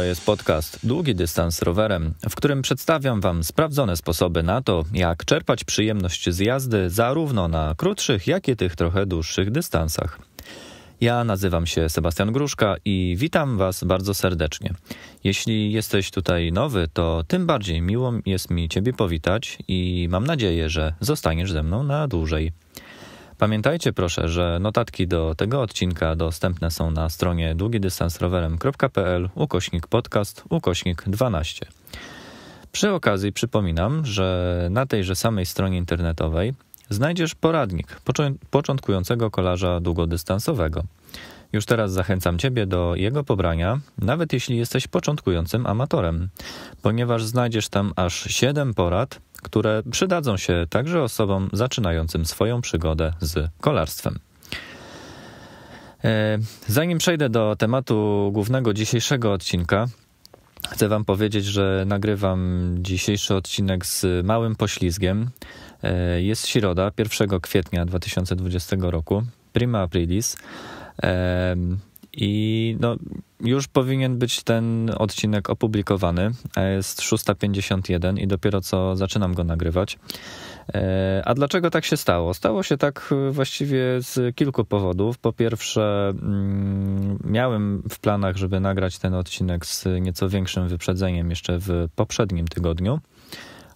To jest podcast Długi Dystans Rowerem, w którym przedstawiam Wam sprawdzone sposoby na to, jak czerpać przyjemność z jazdy zarówno na krótszych, jak i tych trochę dłuższych dystansach. Ja nazywam się Sebastian Gruszka i witam Was bardzo serdecznie. Jeśli jesteś tutaj nowy, to tym bardziej miło jest mi Ciebie powitać i mam nadzieję, że zostaniesz ze mną na dłużej. Pamiętajcie proszę, że notatki do tego odcinka dostępne są na stronie długidystansrowerem.pl ukośnik podcast ukośnik 12. Przy okazji przypominam, że na tejże samej stronie internetowej znajdziesz poradnik początkującego kolarza długodystansowego. Już teraz zachęcam Ciebie do jego pobrania, nawet jeśli jesteś początkującym amatorem, ponieważ znajdziesz tam aż 7 porad, które przydadzą się także osobom zaczynającym swoją przygodę z kolarstwem. E, zanim przejdę do tematu głównego dzisiejszego odcinka, chcę Wam powiedzieć, że nagrywam dzisiejszy odcinek z małym poślizgiem. E, jest środa, 1 kwietnia 2020 roku, prima aprilis. I no, już powinien być ten odcinek opublikowany. E, jest 6.51 i dopiero co zaczynam go nagrywać. E, a dlaczego tak się stało? Stało się tak e, właściwie z kilku powodów. Po pierwsze, mm, miałem w planach, żeby nagrać ten odcinek z nieco większym wyprzedzeniem jeszcze w poprzednim tygodniu,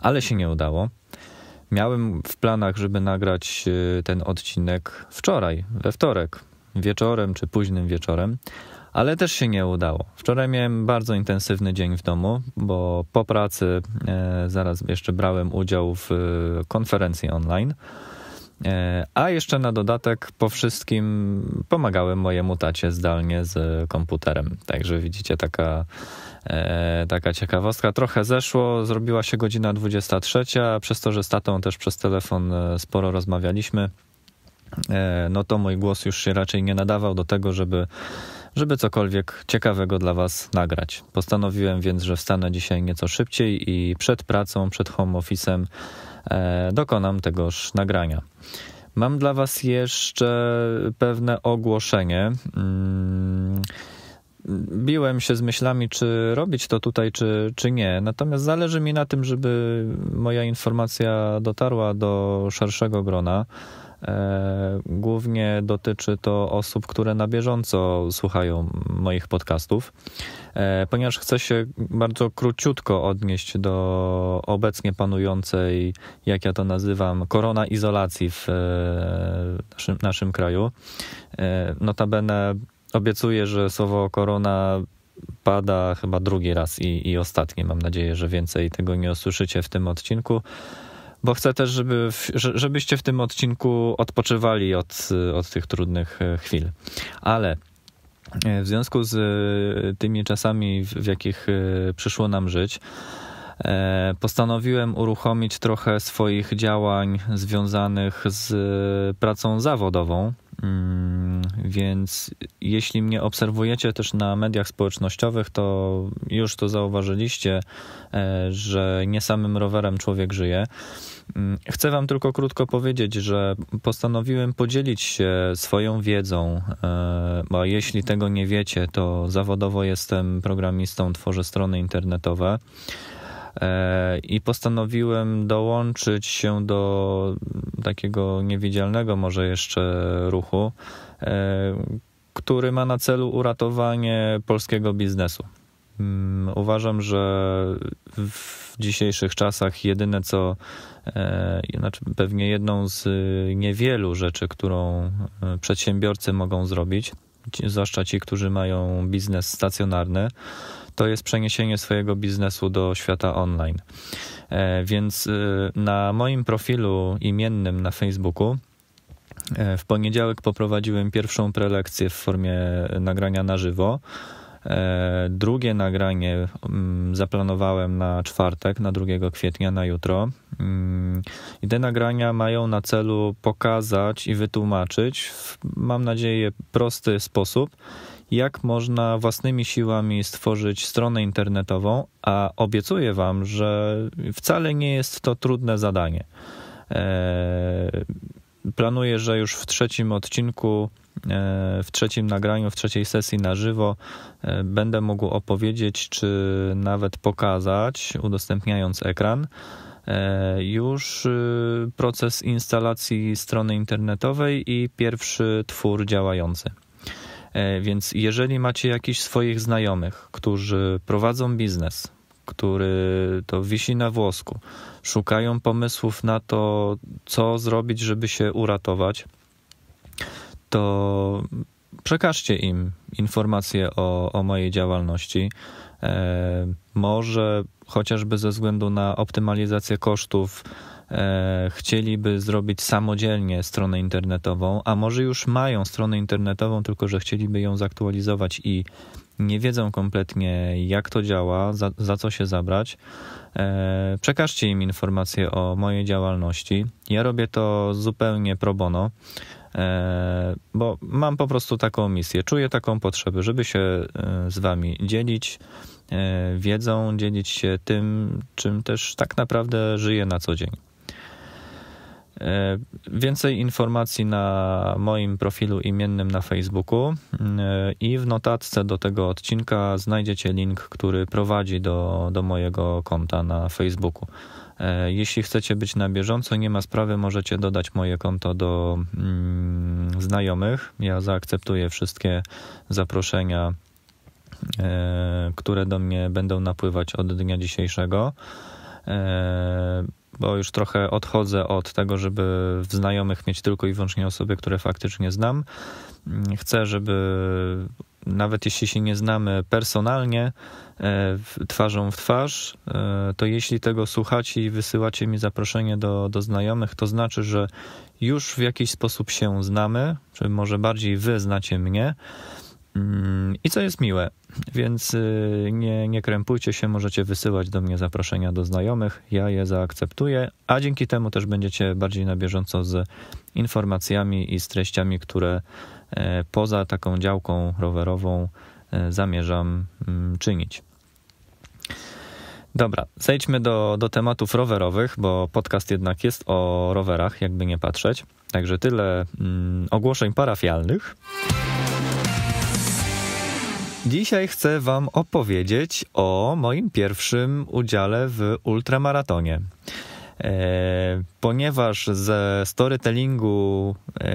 ale się nie udało. Miałem w planach, żeby nagrać ten odcinek wczoraj, we wtorek, wieczorem czy późnym wieczorem, ale też się nie udało. Wczoraj miałem bardzo intensywny dzień w domu, bo po pracy e, zaraz jeszcze brałem udział w e, konferencji online. E, a jeszcze na dodatek po wszystkim pomagałem mojemu tacie zdalnie z komputerem. Także widzicie, taka, e, taka ciekawostka. Trochę zeszło, zrobiła się godzina 23, przez to, że z tatą też przez telefon e, sporo rozmawialiśmy, E, no to mój głos już się raczej nie nadawał do tego, żeby, żeby cokolwiek ciekawego dla Was nagrać. Postanowiłem więc, że wstanę dzisiaj nieco szybciej i przed pracą, przed home office'em e, dokonam tegoż nagrania. Mam dla Was jeszcze pewne ogłoszenie. Mm, biłem się z myślami, czy robić to tutaj, czy, czy nie. Natomiast zależy mi na tym, żeby moja informacja dotarła do szerszego grona. E, głównie dotyczy to osób, które na bieżąco słuchają moich podcastów, e, ponieważ chcę się bardzo króciutko odnieść do obecnie panującej, jak ja to nazywam, korona izolacji w e, naszym, naszym kraju. Notabene obiecuję, że słowo korona pada chyba drugi raz i, i ostatni. Mam nadzieję, że więcej tego nie usłyszycie w tym odcinku. Bo chcę też, żeby w, żebyście w tym odcinku odpoczywali od, od tych trudnych e, chwil. Ale e, w związku z e, tymi czasami, w jakich przyszło nam żyć, postanowiłem uruchomić trochę swoich działań związanych z pracą zawodową. Mm, więc jeśli mnie obserwujecie też na mediach społecznościowych, to już to zauważyliście, że nie samym rowerem człowiek żyje. Mm, chcę Wam tylko krótko powiedzieć, że postanowiłem podzielić się swoją wiedzą, e, a jeśli tego nie wiecie, to zawodowo jestem programistą, tworzę strony internetowe e, i postanowiłem dołączyć się do takiego niewidzialnego może jeszcze ruchu, e, który ma na celu uratowanie polskiego biznesu. Mm, uważam, że w dzisiejszych czasach jedyne co E, znaczy, pewnie jedną z y, niewielu rzeczy, którą e, przedsiębiorcy mogą zrobić, zwłaszcza ci, którzy mają biznes stacjonarny, to jest przeniesienie swojego biznesu do świata online. E, więc y, na moim profilu imiennym na Facebooku w poniedziałek poprowadziłem pierwszą prelekcję w formie nagrania na żywo E, drugie nagranie mm, zaplanowałem na czwartek, na 2 kwietnia, na jutro. Mm, I te nagrania mają na celu pokazać i wytłumaczyć w, mam nadzieję, prosty sposób, jak można własnymi siłami stworzyć stronę internetową, a obiecuję Wam, że wcale nie jest to trudne zadanie. E, planuję, że już w trzecim odcinku, e, w trzecim nagraniu, w trzeciej sesji na żywo e, będę mógł opowiedzieć, czy nawet pokazać, udostępniając ekran, e, już proces instalacji strony internetowej i pierwszy twór działający. Więc jeżeli macie jakichś swoich znajomych, którzy prowadzą biznes, który to wisi na włosku. Szukają pomysłów na to, co zrobić, żeby się uratować. To przekażcie im informacje o, o mojej działalności. E, może chociażby ze względu na optymalizację kosztów e, chcieliby zrobić samodzielnie stronę internetową, a może już mają stronę internetową, tylko że chcieliby ją zaktualizować i nie wiedzą kompletnie, jak to działa, za, za co się zabrać, e, przekażcie im informacje o mojej działalności. Ja robię to zupełnie pro bono, e, bo mam po prostu taką misję. Czuję taką potrzebę, żeby się e, z Wami dzielić e, wiedzą, dzielić się tym, czym też tak naprawdę żyję na co dzień. E, więcej informacji na moim profilu imiennym na Facebooku e, i w notatce do tego odcinka znajdziecie link, który prowadzi do, do mojego konta na Facebooku. E, jeśli chcecie być na bieżąco, nie ma sprawy, możecie dodać moje konto do mm, znajomych. Ja zaakceptuję wszystkie zaproszenia, e, które do mnie będą napływać od dnia dzisiejszego. E, bo już trochę odchodzę od tego, żeby w znajomych mieć tylko i wyłącznie osoby, które faktycznie znam. Mm, chcę, żeby nawet jeśli się nie znamy personalnie, e, twarzą w twarz, e, to jeśli tego słuchacie i wysyłacie mi zaproszenie do, do znajomych, to znaczy, że już w jakiś sposób się znamy, czy może bardziej wy znacie mnie. Mm, I co jest miłe, więc y, nie, nie krępujcie się, możecie wysyłać do mnie zaproszenia do znajomych, ja je zaakceptuję, a dzięki temu też będziecie bardziej na bieżąco z informacjami i z treściami, które e, poza taką działką rowerową e, zamierzam mm, czynić. Dobra, zejdźmy do, do tematów rowerowych, bo podcast jednak jest o rowerach, jakby nie patrzeć. Także tyle mm, ogłoszeń parafialnych. Dzisiaj chcę Wam opowiedzieć o moim pierwszym udziale w ultramaratonie. E, ponieważ ze storytellingu e,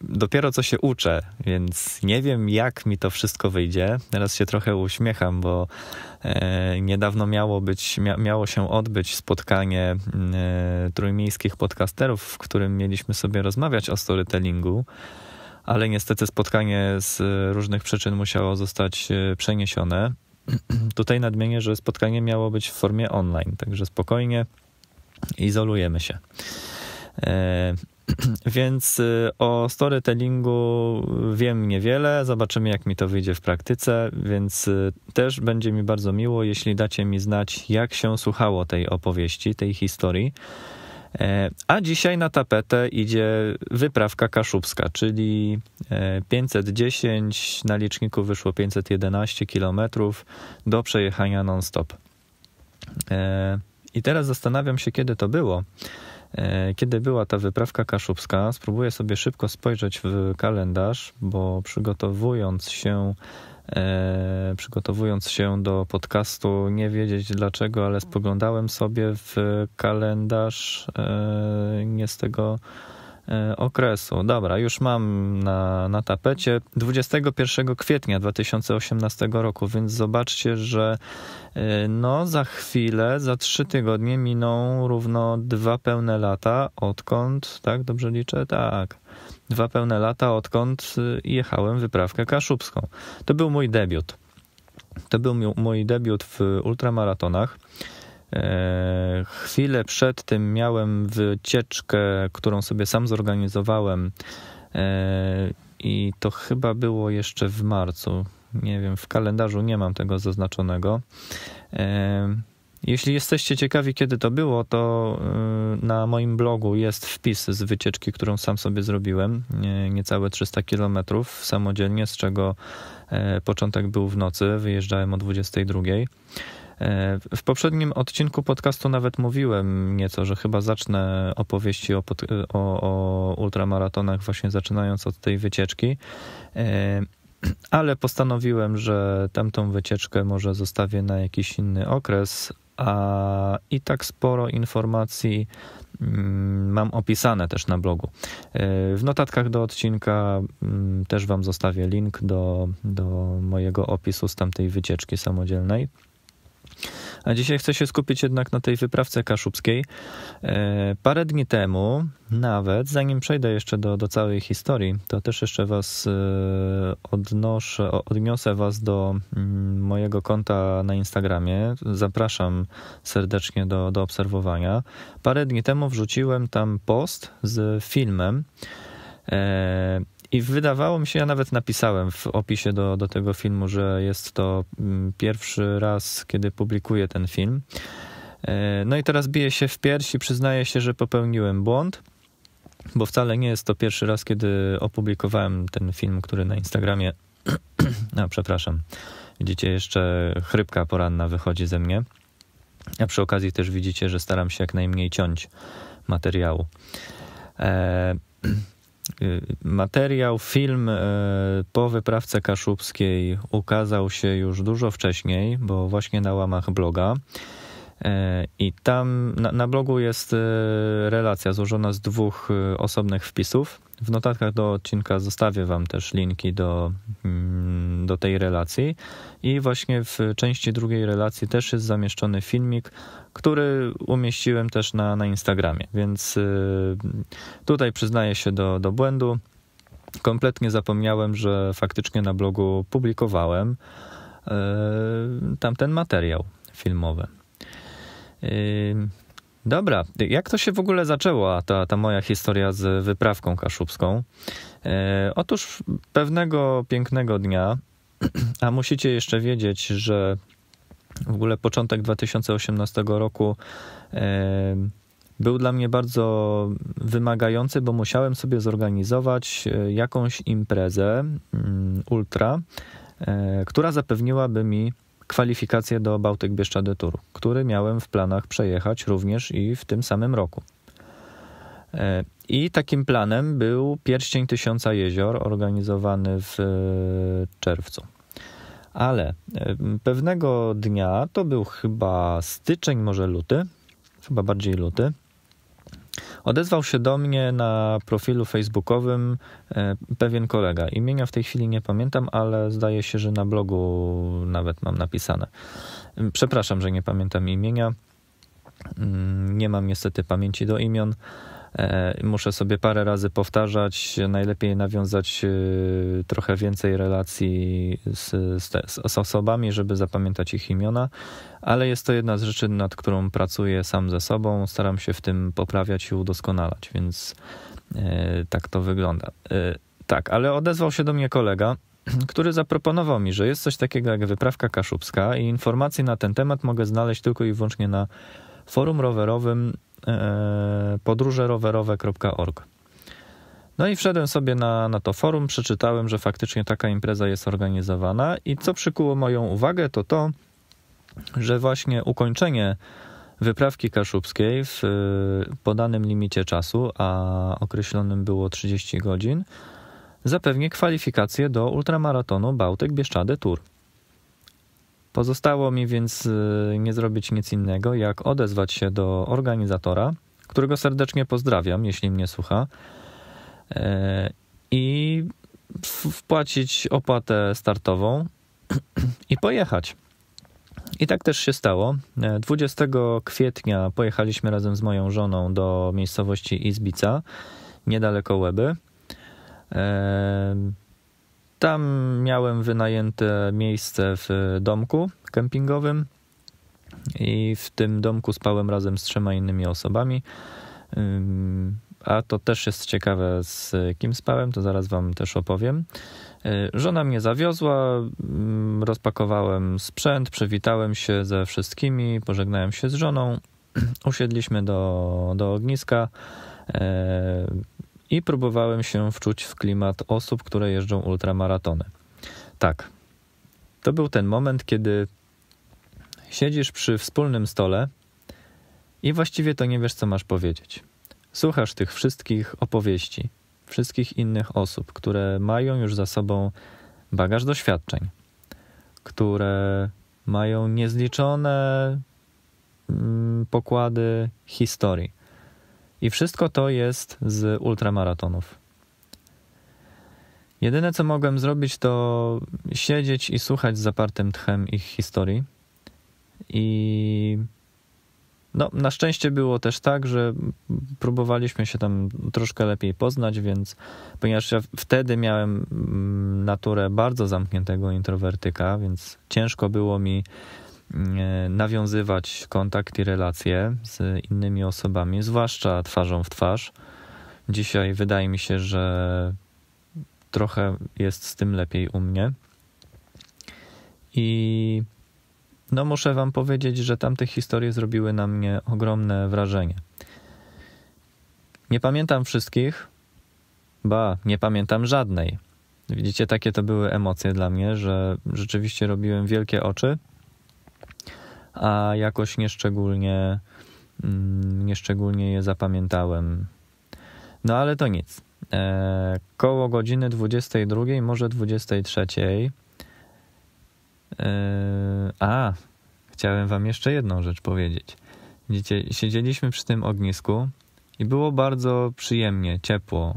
dopiero co się uczę, więc nie wiem jak mi to wszystko wyjdzie. Teraz się trochę uśmiecham, bo e, niedawno miało, być, mia, miało się odbyć spotkanie e, trójmiejskich podcasterów, w którym mieliśmy sobie rozmawiać o storytellingu ale niestety spotkanie z różnych przyczyn musiało zostać e, przeniesione. Tutaj nadmienię, że spotkanie miało być w formie online, także spokojnie izolujemy się. E, więc e, o storytellingu wiem niewiele, zobaczymy jak mi to wyjdzie w praktyce, więc też będzie mi bardzo miło, jeśli dacie mi znać, jak się słuchało tej opowieści, tej historii. E, a dzisiaj na tapetę idzie wyprawka kaszubska, czyli 510, e, na liczniku wyszło 511 km do przejechania non-stop. E, I teraz zastanawiam się, kiedy to było. Kiedy była ta wyprawka kaszubska, spróbuję sobie szybko spojrzeć w kalendarz, bo przygotowując się E, przygotowując się do podcastu, nie wiedzieć dlaczego, ale spoglądałem sobie w kalendarz e, nie z tego e, okresu. Dobra, już mam na, na tapecie 21 kwietnia 2018 roku, więc zobaczcie, że no za chwilę, za trzy tygodnie miną równo dwa pełne lata, odkąd, tak, dobrze liczę? Tak dwa pełne lata, odkąd y, jechałem wyprawkę kaszubską. To był mój debiut. To był mój debiut w ultramaratonach. E, chwilę przed tym miałem wycieczkę, którą sobie sam zorganizowałem e, i to chyba było jeszcze w marcu. Nie wiem, w kalendarzu nie mam tego zaznaczonego. E, jeśli jesteście ciekawi, kiedy to było, to y, na moim blogu jest wpis z wycieczki, którą sam sobie zrobiłem, niecałe 300 km samodzielnie, z czego e, początek był w nocy, wyjeżdżałem o 22. E, w poprzednim odcinku podcastu nawet mówiłem nieco, że chyba zacznę opowieści o, pod, o, o ultramaratonach, właśnie zaczynając od tej wycieczki e, ale postanowiłem, że tamtą wycieczkę może zostawię na jakiś inny okres, a i tak sporo informacji mm, mam opisane też na blogu. E, w notatkach do odcinka mm, też Wam zostawię link do, do mojego opisu z tamtej wycieczki samodzielnej. A dzisiaj chcę się skupić jednak na tej wyprawce kaszubskiej. E, parę dni temu, nawet zanim przejdę jeszcze do, do całej historii, to też jeszcze was e, odnoszę, odniosę was do mm, mojego konta na Instagramie. Zapraszam serdecznie do, do obserwowania. Parę dni temu wrzuciłem tam post z filmem e, i wydawało mi się, ja nawet napisałem w opisie do, do tego filmu, że jest to mm, pierwszy raz, kiedy publikuję ten film. E, no i teraz biję się w pierś i przyznaję się, że popełniłem błąd, bo wcale nie jest to pierwszy raz, kiedy opublikowałem ten film, który na Instagramie. A, przepraszam. Widzicie, jeszcze chrypka poranna wychodzi ze mnie. A przy okazji też widzicie, że staram się jak najmniej ciąć materiału. E Y, materiał, film y, po wyprawce kaszubskiej ukazał się już dużo wcześniej, bo właśnie na łamach bloga. Y, I tam na, na blogu jest relacja złożona z dwóch osobnych wpisów. W notatkach do odcinka zostawię Wam też linki do, mm, do tej relacji. I właśnie w części drugiej relacji też jest zamieszczony filmik, który umieściłem też na, na Instagramie. Więc y, tutaj przyznaję się do, do błędu. Kompletnie zapomniałem, że faktycznie na blogu publikowałem y, tamten materiał filmowy. Y, Dobra, jak to się w ogóle zaczęło, ta, ta moja historia z wyprawką kaszubską? E, otóż pewnego pięknego dnia, a musicie jeszcze wiedzieć, że w ogóle początek 2018 roku e, był dla mnie bardzo wymagający, bo musiałem sobie zorganizować e, jakąś imprezę mm, ultra, e, która zapewniłaby mi kwalifikacje do Bałtyk Bieszczady Tour, który miałem w planach przejechać również i w tym samym roku. E, I takim planem był Pierścień Tysiąca Jezior, organizowany w e, czerwcu. Ale e, pewnego dnia, to był chyba styczeń, może luty, chyba bardziej luty, Odezwał się do mnie na profilu facebookowym e, pewien kolega. Imienia w tej chwili nie pamiętam, ale zdaje się, że na blogu nawet mam napisane. Mm, przepraszam, że nie pamiętam imienia. Mm, nie mam niestety pamięci do imion. E, muszę sobie parę razy powtarzać, najlepiej nawiązać e, trochę więcej relacji z, z, z, osobami, żeby zapamiętać ich imiona, ale jest to jedna z rzeczy, nad którą pracuję sam ze sobą. Staram się w tym poprawiać i udoskonalać, więc e, tak to wygląda. Tak, ale odezwał się do mnie kolega który zaproponował mi, że jest coś takiego jak wyprawka kaszubska i informacje na ten temat mogę znaleźć tylko i wyłącznie na forum rowerowym E, podróżerowerowe.org. No i wszedłem sobie na, na to forum, przeczytałem, że faktycznie taka impreza jest organizowana i co przykuło moją uwagę to to, że właśnie ukończenie wyprawki kaszubskiej w e, podanym limicie czasu, a określonym było 30 godzin, zapewni kwalifikacje do ultramaratonu Bałtyk Bieszczady Tour. Pozostało mi więc y, nie zrobić nic innego, jak odezwać się do organizatora, którego serdecznie pozdrawiam, jeśli mnie słucha, e, i wpłacić opłatę startową i pojechać. I tak też się stało. 20 e, kwietnia pojechaliśmy razem z moją żoną do miejscowości Izbica, niedaleko Łeby. E, tam miałem wynajęte miejsce w domku kempingowym i w tym domku spałem razem z trzema innymi osobami. A to też jest ciekawe, z kim spałem, to zaraz Wam też opowiem. Yy, żona mnie zawiozła, rozpakowałem sprzęt, przywitałem się ze wszystkimi, pożegnałem się z żoną, usiedliśmy do, do ogniska. Yy, i próbowałem się wczuć w klimat osób, które jeżdżą ultramaratony. Tak, to był ten moment, kiedy siedzisz przy wspólnym stole i właściwie to nie wiesz, co masz powiedzieć. Słuchasz tych wszystkich opowieści, wszystkich innych osób, które mają już za sobą bagaż doświadczeń, które mają niezliczone mm, pokłady historii, i wszystko to jest z ultramaratonów. Jedyne co mogłem zrobić, to siedzieć i słuchać z zapartym tchem ich historii. I no, na szczęście było też tak, że próbowaliśmy się tam troszkę lepiej poznać, więc ponieważ ja wtedy miałem mm, naturę bardzo zamkniętego introwertyka, więc ciężko było mi E, nawiązywać kontakt i relacje z innymi osobami, zwłaszcza twarzą w twarz. Dzisiaj wydaje mi się, że trochę jest z tym lepiej u mnie. I no muszę wam powiedzieć, że tamte historie zrobiły na mnie ogromne wrażenie. Nie pamiętam wszystkich, ba, nie pamiętam żadnej. Widzicie, takie to były emocje dla mnie, że rzeczywiście robiłem wielkie oczy a jakoś nieszczególnie, mm, nieszczególnie je zapamiętałem. No ale to nic. E, koło godziny 22, może 23. E, a, chciałem Wam jeszcze jedną rzecz powiedzieć. Widzicie, siedzieliśmy przy tym ognisku i było bardzo przyjemnie, ciepło.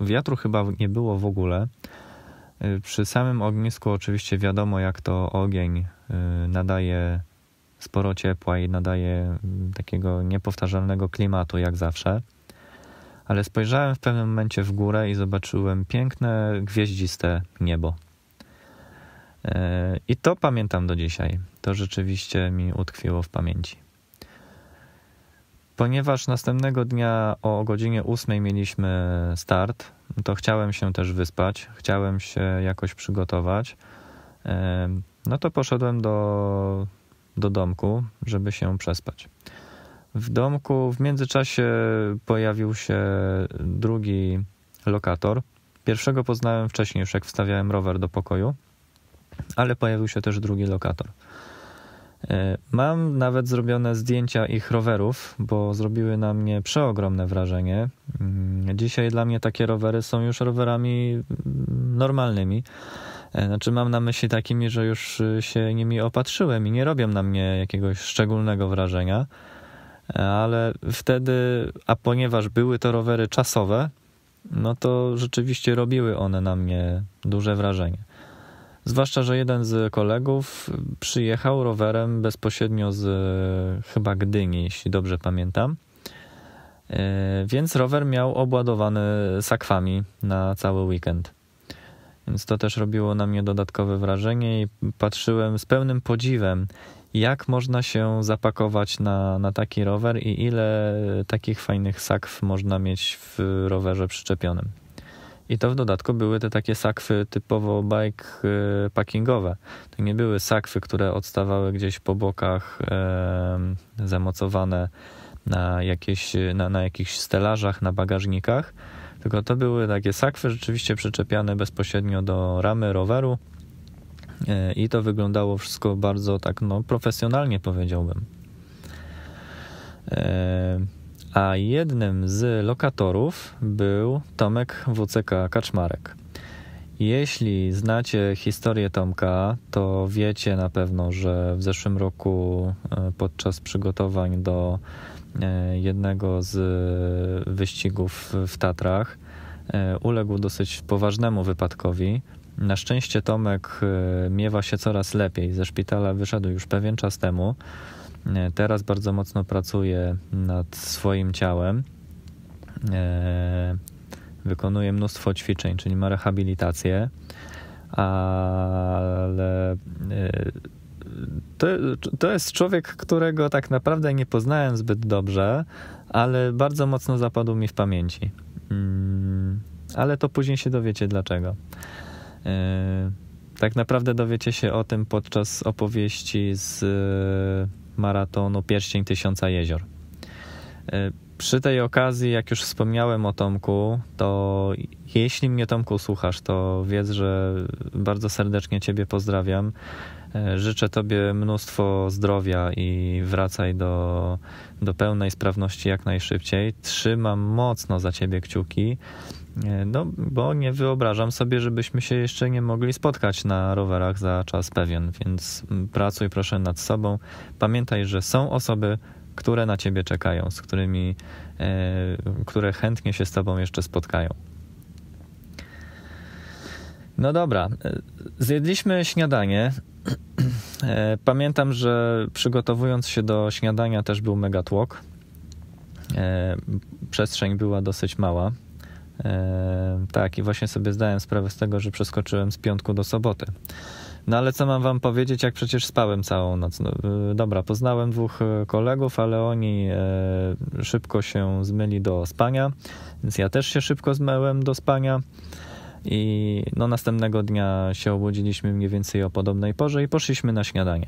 E, wiatru chyba nie było w ogóle. Przy samym ognisku, oczywiście, wiadomo, jak to ogień Y, nadaje sporo ciepła i nadaje mm, takiego niepowtarzalnego klimatu jak zawsze. Ale spojrzałem w pewnym momencie w górę i zobaczyłem piękne gwieździste niebo. Y, I to pamiętam do dzisiaj. To rzeczywiście mi utkwiło w pamięci. Ponieważ następnego dnia o godzinie 8 mieliśmy start, to chciałem się też wyspać, chciałem się jakoś przygotować. Y, no to poszedłem do, do domku, żeby się przespać. W domku w międzyczasie pojawił się drugi lokator. Pierwszego poznałem wcześniej, już jak wstawiałem rower do pokoju, ale pojawił się też drugi lokator. E, mam nawet zrobione zdjęcia ich rowerów, bo zrobiły na mnie przeogromne wrażenie. Mm, dzisiaj dla mnie takie rowery są już rowerami mm, normalnymi. E, znaczy mam na myśli takimi, że już y, się nimi opatrzyłem i nie robią na mnie jakiegoś szczególnego wrażenia, e, ale wtedy, a ponieważ były to rowery czasowe, no to rzeczywiście robiły one na mnie duże wrażenie. Zwłaszcza, że jeden z kolegów przyjechał rowerem bezpośrednio z e, chyba Gdyni, jeśli dobrze pamiętam. Więc rower miał obładowany sakwami na cały weekend. Więc to też robiło na mnie dodatkowe wrażenie i patrzyłem z pełnym podziwem, jak można się zapakować na, na taki rower i ile takich fajnych sakw można mieć w rowerze przyczepionym. I to w dodatku były te takie sakwy typowo bike y, packingowe. To nie były sakwy, które odstawały gdzieś po bokach, e, zamocowane na, jakieś, na, na jakichś stelażach, na bagażnikach tylko to były takie sakwy rzeczywiście przyczepiane bezpośrednio do ramy roweru e, i to wyglądało wszystko bardzo tak no, profesjonalnie powiedziałbym. E, a jednym z lokatorów był Tomek WCK Kaczmarek. Jeśli znacie historię Tomka, to wiecie na pewno, że w zeszłym roku e, podczas przygotowań do E, jednego z e, wyścigów w Tatrach e, uległ dosyć poważnemu wypadkowi. Na szczęście Tomek miewa się coraz lepiej. Ze szpitala wyszedł już pewien czas temu. Teraz bardzo mocno pracuje nad swoim ciałem. Wykonuje mnóstwo ćwiczeń, czyli ma rehabilitację, ale to, to jest człowiek, którego tak naprawdę nie poznałem zbyt dobrze, ale bardzo mocno zapadł mi w pamięci. Mm, ale to później się dowiecie dlaczego. E, tak naprawdę dowiecie się o tym podczas opowieści z e, maratonu Pierścień Tysiąca Jezior. E, przy tej okazji, jak już wspomniałem o Tomku, to jeśli mnie Tomku słuchasz, to wiedz, że bardzo serdecznie Ciebie pozdrawiam. E, życzę Tobie mnóstwo zdrowia i wracaj do, do pełnej sprawności jak najszybciej. Trzymam mocno za Ciebie kciuki, e, no, bo nie wyobrażam sobie, żebyśmy się jeszcze nie mogli spotkać na rowerach za czas pewien, więc pracuj proszę nad sobą. Pamiętaj, że są osoby, które na Ciebie czekają, z którymi, e, które chętnie się z Tobą jeszcze spotkają. No dobra, e, zjedliśmy śniadanie. E, pamiętam, że przygotowując się do śniadania też był mega tłok. E, przestrzeń była dosyć mała. Tak, i właśnie sobie zdałem sprawę z tego, że przeskoczyłem z piątku do soboty. No ale co mam wam powiedzieć, jak przecież spałem całą noc? No, dobra, poznałem dwóch kolegów, ale oni szybko się zmyli do spania, więc ja też się szybko zmyłem do spania. I no, następnego dnia się obudziliśmy mniej więcej o podobnej porze i poszliśmy na śniadanie.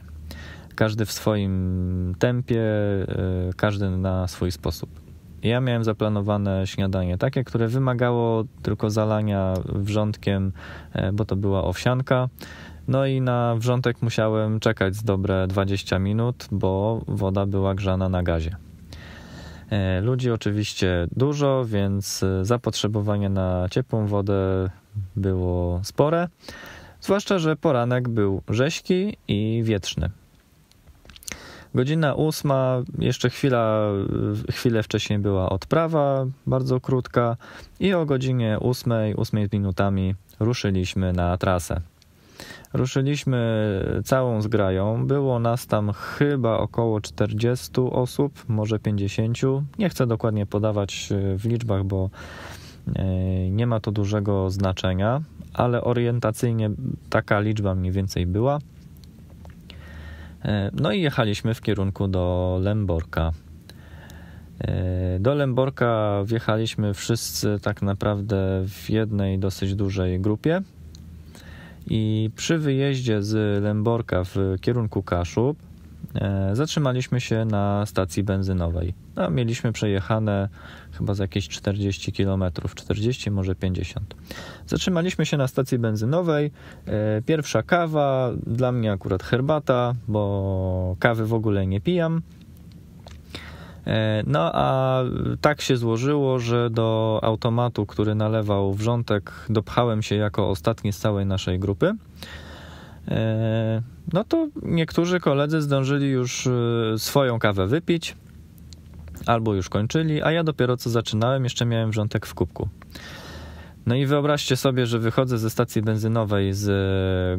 Każdy w swoim tempie, e, każdy na swój sposób. Ja miałem zaplanowane śniadanie takie, które wymagało tylko zalania wrzątkiem, e, bo to była owsianka. No i na wrzątek musiałem czekać z dobre 20 minut, bo woda była grzana na gazie. E, ludzi oczywiście dużo, więc e, zapotrzebowanie na ciepłą wodę było spore. Zwłaszcza, że poranek był rześki i wietrzny. Godzina ósma, jeszcze chwila, chwilę wcześniej była odprawa, bardzo krótka, i o godzinie ósmej, ósmej minutami ruszyliśmy na trasę. Ruszyliśmy całą zgrają. Było nas tam chyba około 40 osób, może 50. Nie chcę dokładnie podawać e, w liczbach, bo e, nie ma to dużego znaczenia, ale orientacyjnie taka liczba mniej więcej była. E, no i jechaliśmy w kierunku do Lęborka. Do Lęborka wjechaliśmy wszyscy tak naprawdę w jednej dosyć dużej grupie. I przy wyjeździe z Lęborka w kierunku Kaszub e, zatrzymaliśmy się na stacji benzynowej. No, mieliśmy przejechane chyba za jakieś 40 km, 40 może 50. Zatrzymaliśmy się na stacji benzynowej. E, pierwsza kawa, dla mnie akurat herbata, bo kawy w ogóle nie pijam. E, no a tak się złożyło, że do automatu, który nalewał wrzątek, dopchałem się jako ostatni z całej naszej grupy. E, no to niektórzy koledzy zdążyli już e, swoją kawę wypić, albo już kończyli, a ja dopiero co zaczynałem, jeszcze miałem wrzątek w kubku. No i wyobraźcie sobie, że wychodzę ze stacji benzynowej z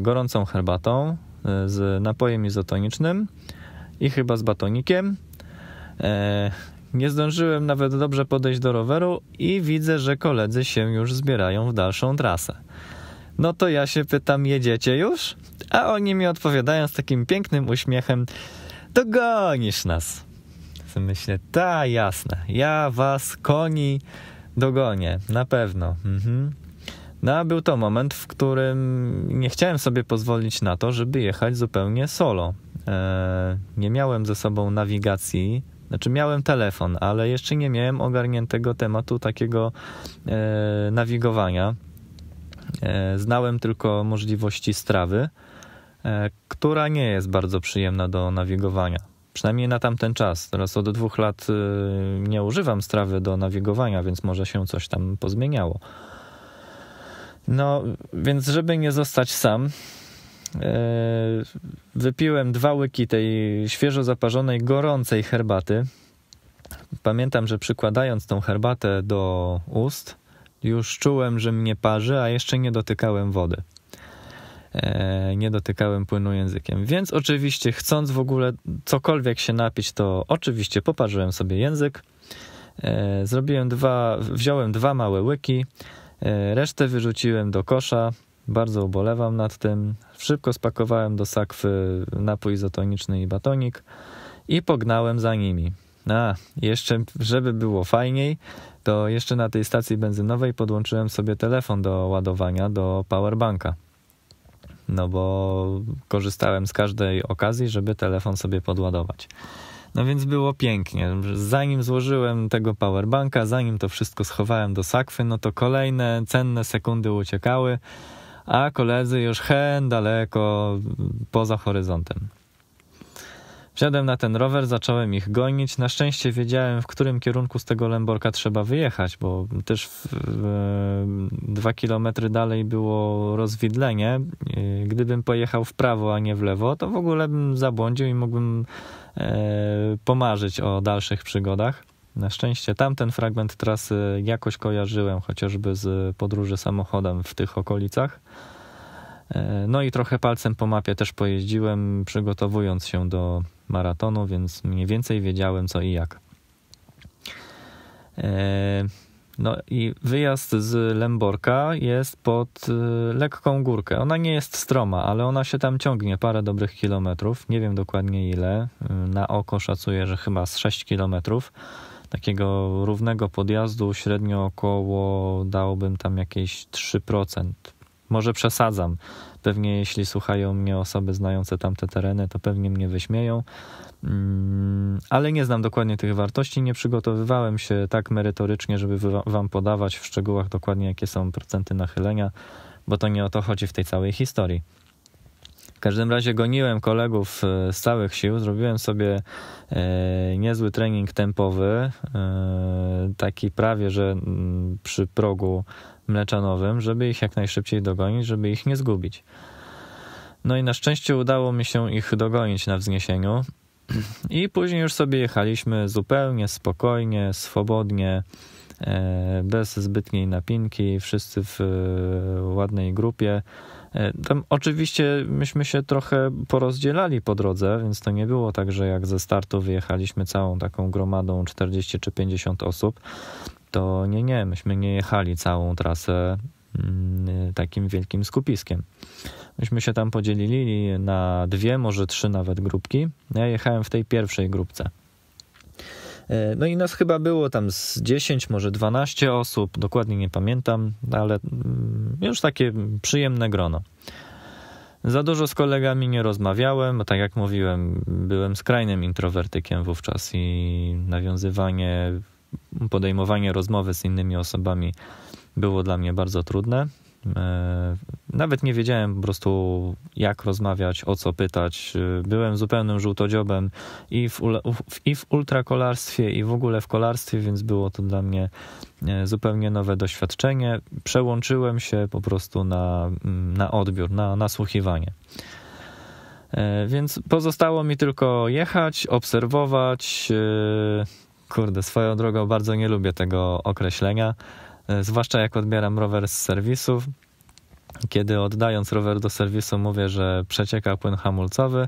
gorącą herbatą, z napojem izotonicznym i chyba z batonikiem. E, nie zdążyłem nawet dobrze podejść do roweru i widzę, że koledzy się już zbierają w dalszą trasę. No to ja się pytam, jedziecie już? A oni mi odpowiadają z takim pięknym uśmiechem, dogonisz nas. Myślę, ta jasne, ja was koni dogonię, na pewno. Mhm. No a był to moment, w którym nie chciałem sobie pozwolić na to, żeby jechać zupełnie solo. Eee, nie miałem ze sobą nawigacji, znaczy miałem telefon, ale jeszcze nie miałem ogarniętego tematu takiego e, nawigowania. E, znałem tylko możliwości strawy, e, która nie jest bardzo przyjemna do nawigowania. Przynajmniej na tamten czas. Teraz od dwóch lat e, nie używam strawy do nawigowania, więc może się coś tam pozmieniało. No, więc żeby nie zostać sam, E, wypiłem dwa łyki tej świeżo zaparzonej, gorącej herbaty. Pamiętam, że przykładając tą herbatę do ust, już czułem, że mnie parzy, a jeszcze nie dotykałem wody. E, nie dotykałem płynu językiem. Więc oczywiście, chcąc w ogóle cokolwiek się napić, to oczywiście poparzyłem sobie język. E, zrobiłem dwa, wziąłem dwa małe łyki, resztę wyrzuciłem do kosza bardzo ubolewam nad tym. Szybko spakowałem do sakwy napój izotoniczny i batonik i pognałem za nimi. A, jeszcze, żeby było fajniej, to jeszcze na tej stacji benzynowej podłączyłem sobie telefon do ładowania, do powerbanka. No bo korzystałem z każdej okazji, żeby telefon sobie podładować. No więc było pięknie. Zanim złożyłem tego powerbanka, zanim to wszystko schowałem do sakwy, no to kolejne cenne sekundy uciekały a koledzy już hen daleko poza horyzontem. Wsiadłem na ten rower, zacząłem ich gonić. Na szczęście wiedziałem, w którym kierunku z tego Lęborka trzeba wyjechać, bo też w, w, dwa kilometry dalej było rozwidlenie. Gdybym pojechał w prawo, a nie w lewo, to w ogóle bym zabłądził i mógłbym e, pomarzyć o dalszych przygodach. Na szczęście tamten fragment trasy jakoś kojarzyłem, chociażby z podróży samochodem w tych okolicach. E, no i trochę palcem po mapie też pojeździłem, przygotowując się do maratonu, więc mniej więcej wiedziałem co i jak. E, no i wyjazd z Lęborka jest pod e, lekką górkę. Ona nie jest stroma, ale ona się tam ciągnie parę dobrych kilometrów. Nie wiem dokładnie ile. Na oko szacuję, że chyba z 6 kilometrów takiego równego podjazdu średnio około dałbym tam jakieś 3%. Może przesadzam. Pewnie jeśli słuchają mnie osoby znające tamte tereny, to pewnie mnie wyśmieją. Mm, ale nie znam dokładnie tych wartości. Nie przygotowywałem się tak merytorycznie, żeby wam podawać w szczegółach dokładnie, jakie są procenty nachylenia, bo to nie o to chodzi w tej całej historii. W każdym razie goniłem kolegów e, z całych sił, zrobiłem sobie e, niezły trening tempowy, e, taki prawie, że przy progu mleczanowym, żeby ich jak najszybciej dogonić, żeby ich nie zgubić. No i na szczęście udało mi się ich dogonić na wzniesieniu. I później już sobie jechaliśmy zupełnie spokojnie, swobodnie, bez zbytniej napinki, wszyscy w ładnej grupie. E, tam oczywiście myśmy się trochę porozdzielali po drodze, więc to nie było tak, że jak ze startu wyjechaliśmy całą taką gromadą 40 czy 50 osób, to nie, nie, myśmy nie jechali całą trasę mm, takim wielkim skupiskiem. Myśmy się tam podzielili na dwie, może trzy nawet grupki. Ja jechałem w tej pierwszej grupce. E, no i nas chyba było tam z 10, może 12 osób, dokładnie nie pamiętam, ale mm, już takie przyjemne grono. Za dużo z kolegami nie rozmawiałem, bo tak jak mówiłem, byłem skrajnym introwertykiem wówczas i nawiązywanie, podejmowanie rozmowy z innymi osobami było dla mnie bardzo trudne. E, nawet nie wiedziałem po prostu, jak rozmawiać, o co pytać. E, byłem zupełnym żółtodziobem i w, i w ultrakolarstwie, i w ogóle w kolarstwie, więc było to dla mnie e, zupełnie nowe doświadczenie. Przełączyłem się po prostu na, mm, na odbiór, na nasłuchiwanie. Więc pozostało mi tylko jechać, obserwować. Kurde, swoją drogą bardzo nie lubię tego określenia E, zwłaszcza jak odbieram rower z serwisów. Kiedy oddając rower do serwisu mówię, że przecieka płyn hamulcowy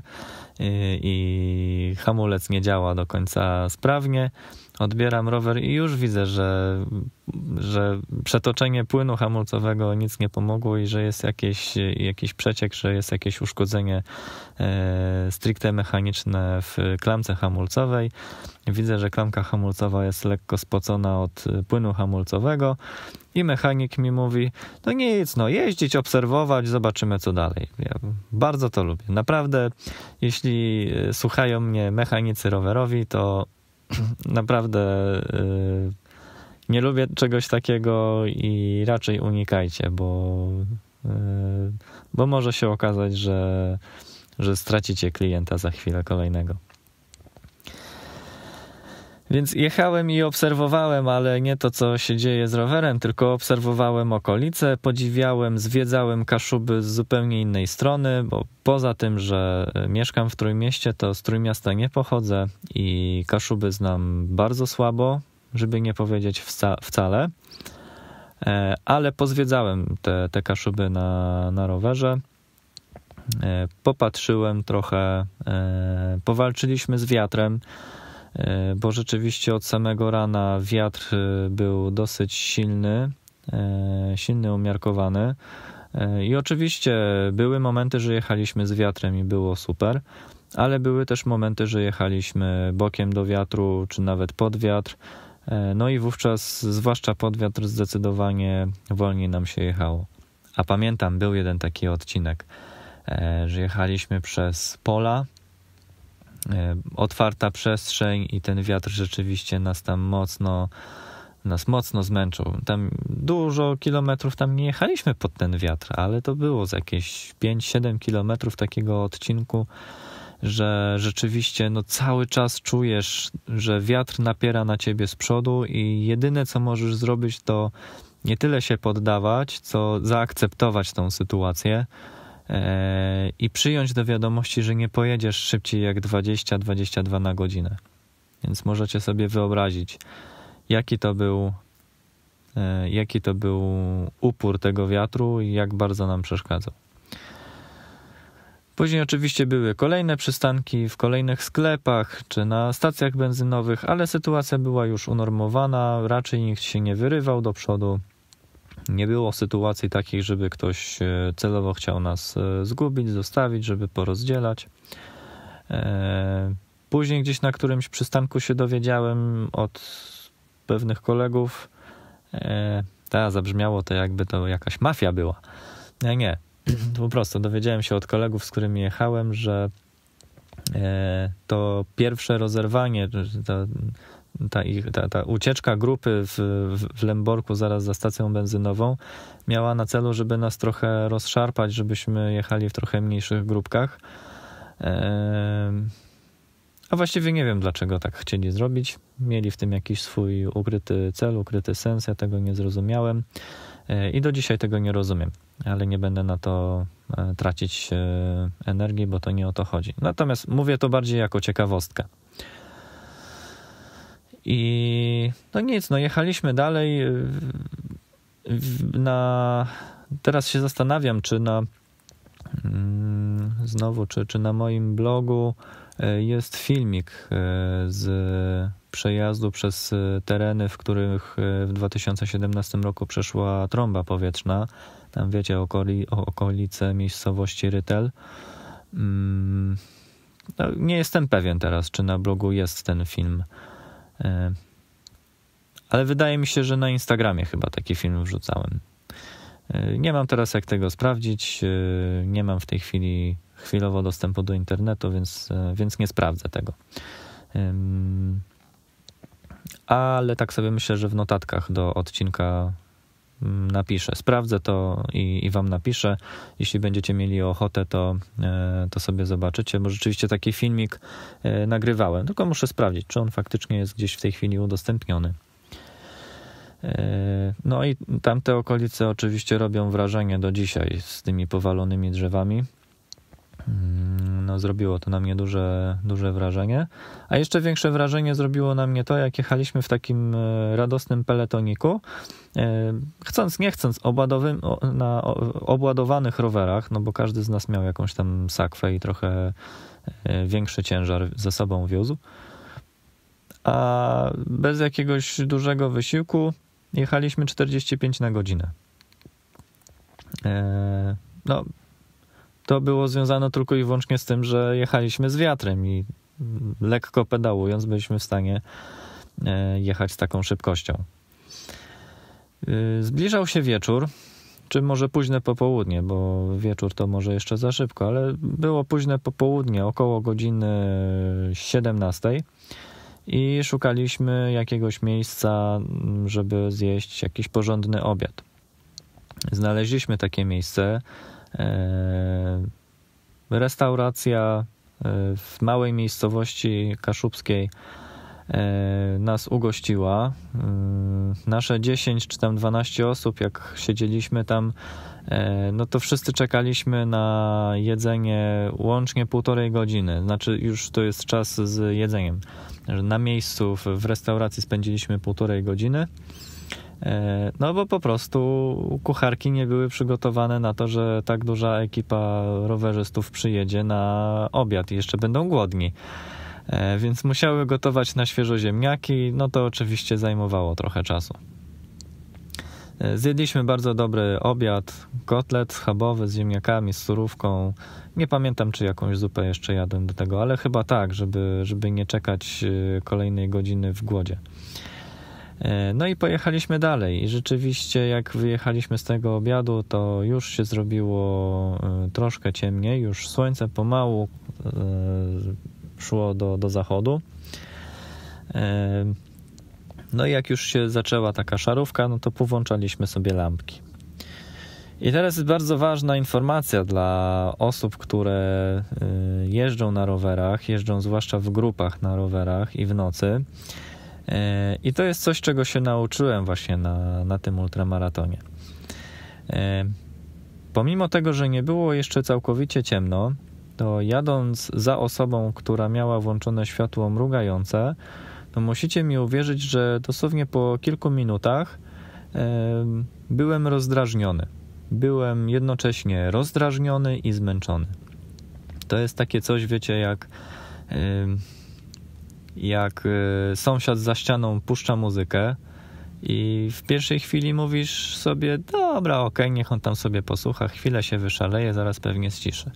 e, i, hamulec nie działa do końca sprawnie, odbieram rower i już widzę, że, że przetoczenie płynu hamulcowego nic nie pomogło i że jest jakiś, jakiś przeciek, że jest jakieś uszkodzenie e, stricte mechaniczne w klamce hamulcowej. Widzę, że klamka hamulcowa jest lekko spocona od y, płynu hamulcowego i mechanik mi mówi, no nic, no jeździć, obserwować, zobaczymy co dalej. Ja bardzo to lubię. Naprawdę, jeśli y, słuchają mnie mechanicy rowerowi, to naprawdę... Y, nie lubię czegoś takiego i raczej unikajcie, bo, bo może się okazać, że, że stracicie klienta za chwilę kolejnego. Więc jechałem i obserwowałem, ale nie to, co się dzieje z rowerem, tylko obserwowałem okolice, podziwiałem, zwiedzałem Kaszuby z zupełnie innej strony, bo poza tym, że e, mieszkam w Trójmieście, to z Trójmiasta nie pochodzę i Kaszuby znam bardzo słabo, żeby nie powiedzieć wca wcale. E, ale pozwiedzałem te, te Kaszuby na, na rowerze e, popatrzyłem trochę, powalczyliśmy z wiatrem. E, bo rzeczywiście od samego rana wiatr e, był dosyć silny, e, silny, umiarkowany. I oczywiście były momenty, że jechaliśmy z wiatrem i było super, ale były też momenty, że jechaliśmy bokiem do wiatru, czy nawet pod wiatr. No i wówczas, zwłaszcza pod wiatr, zdecydowanie wolniej nam się jechało. A pamiętam, był jeden taki odcinek, że jechaliśmy przez pola, E, otwarta przestrzeń i ten wiatr rzeczywiście nas tam mocno nas mocno zmęczył. Tam dużo kilometrów tam nie jechaliśmy pod ten wiatr, ale to było z jakieś 5-7 kilometrów takiego odcinku, że rzeczywiście no, cały czas czujesz, że wiatr napiera na ciebie z przodu i jedyne co możesz zrobić to nie tyle się poddawać, co zaakceptować tą sytuację E, i przyjąć do wiadomości, że nie pojedziesz szybciej jak 20-22 na godzinę. Więc możecie sobie wyobrazić, jaki to był e, jaki to był upór tego wiatru i jak bardzo nam przeszkadzał. Później oczywiście były kolejne przystanki w kolejnych sklepach czy na stacjach benzynowych, ale sytuacja była już unormowana, raczej nikt się nie wyrywał do przodu. Nie było sytuacji takiej, żeby ktoś e, celowo chciał nas e, zgubić, zostawić, żeby porozdzielać. E, później gdzieś na którymś przystanku się dowiedziałem od pewnych kolegów. Ta zabrzmiało to, jakby to jakaś mafia była. Nie, nie. Po prostu dowiedziałem się od kolegów, z którymi jechałem, że to pierwsze rozerwanie, to ta, ich, ta, ta ucieczka grupy w, w Lęborku zaraz za stacją benzynową miała na celu, żeby nas trochę rozszarpać, żebyśmy jechali w trochę mniejszych grupkach. A właściwie nie wiem, dlaczego tak chcieli zrobić. Mieli w tym jakiś swój ukryty cel, ukryty sens. Ja tego nie zrozumiałem e, i do dzisiaj tego nie rozumiem, ale nie będę na to e, tracić e, energii, bo to nie o to chodzi. Natomiast mówię to bardziej jako ciekawostkę. I no nic, no jechaliśmy dalej. Y, na, teraz się zastanawiam, czy na mm, znowu, czy, czy na moim blogu y, jest filmik y, z przejazdu przez tereny, w których w 2017 roku przeszła trąba powietrzna. Tam wiecie, okoli, okolice miejscowości Rytel. Mm, no, nie jestem pewien teraz, czy na blogu jest ten film E, ale wydaje mi się, że na Instagramie chyba taki film wrzucałem. E, nie mam teraz jak tego sprawdzić. E, nie mam w tej chwili chwilowo dostępu do internetu, więc, więc nie sprawdzę tego. Ale tak sobie myślę, że w notatkach do odcinka napiszę. Sprawdzę to i, i wam napiszę. Jeśli będziecie mieli ochotę, to, e, to sobie zobaczycie, bo rzeczywiście taki filmik e, nagrywałem. Tylko muszę sprawdzić, czy on faktycznie jest gdzieś w tej chwili udostępniony. E, no i tamte okolice oczywiście robią wrażenie do dzisiaj z tymi powalonymi drzewami. Mm, no, zrobiło to na mnie duże, duże wrażenie. A jeszcze większe wrażenie zrobiło na mnie to, jak jechaliśmy w takim e, radosnym peletoniku, e, chcąc nie chcąc, na obładowanych rowerach, no bo każdy z nas miał jakąś tam sakwę i trochę e, większy ciężar ze sobą wiózł. A bez jakiegoś dużego wysiłku jechaliśmy 45 na godzinę. No, to było związane tylko i wyłącznie z tym, że jechaliśmy z wiatrem i lekko pedałując byliśmy w stanie e, jechać z taką szybkością. E, zbliżał się wieczór, czy może późne popołudnie, bo wieczór to może jeszcze za szybko, ale było późne popołudnie, około godziny 17 i szukaliśmy jakiegoś miejsca, żeby zjeść jakiś porządny obiad. Znaleźliśmy takie miejsce, E, restauracja e, w małej miejscowości kaszubskiej e, nas ugościła. Nasze 10 czy tam 12 osób, jak siedzieliśmy tam, no to wszyscy czekaliśmy na jedzenie łącznie półtorej godziny. Znaczy, już to jest czas z jedzeniem. Na miejscu w restauracji spędziliśmy półtorej godziny. E, no bo po prostu kucharki nie były przygotowane na to, że tak duża ekipa rowerzystów przyjedzie na obiad i jeszcze będą głodni. E, więc musiały gotować na świeżo ziemniaki, no to oczywiście zajmowało trochę czasu. E, zjedliśmy bardzo dobry obiad, kotlet schabowy z ziemniakami, z surówką. Nie pamiętam, czy jakąś zupę jeszcze jadłem do tego, ale chyba tak, żeby, żeby nie czekać kolejnej godziny w głodzie. E, no i pojechaliśmy dalej. I rzeczywiście, jak wyjechaliśmy z tego obiadu, to już się zrobiło e, troszkę ciemniej, już słońce pomału e, szło do, do zachodu. No i jak już się zaczęła taka szarówka, no to powłączaliśmy sobie lampki. I teraz jest bardzo ważna informacja dla osób, które jeżdżą na rowerach, jeżdżą zwłaszcza w grupach na rowerach i w nocy. E, I to jest coś, czego się nauczyłem właśnie na, na tym ultramaratonie. E, pomimo tego, że nie było jeszcze całkowicie ciemno, to jadąc za osobą, która miała włączone światło mrugające, to musicie mi uwierzyć, że dosłownie po kilku minutach e, byłem rozdrażniony. Byłem jednocześnie rozdrażniony i zmęczony. To jest takie coś, wiecie, jak jak y, sąsiad za ścianą puszcza muzykę i w pierwszej chwili mówisz sobie, dobra, okej, okay, niech on tam sobie posłucha, chwilę się wyszaleje, zaraz pewnie ściszy.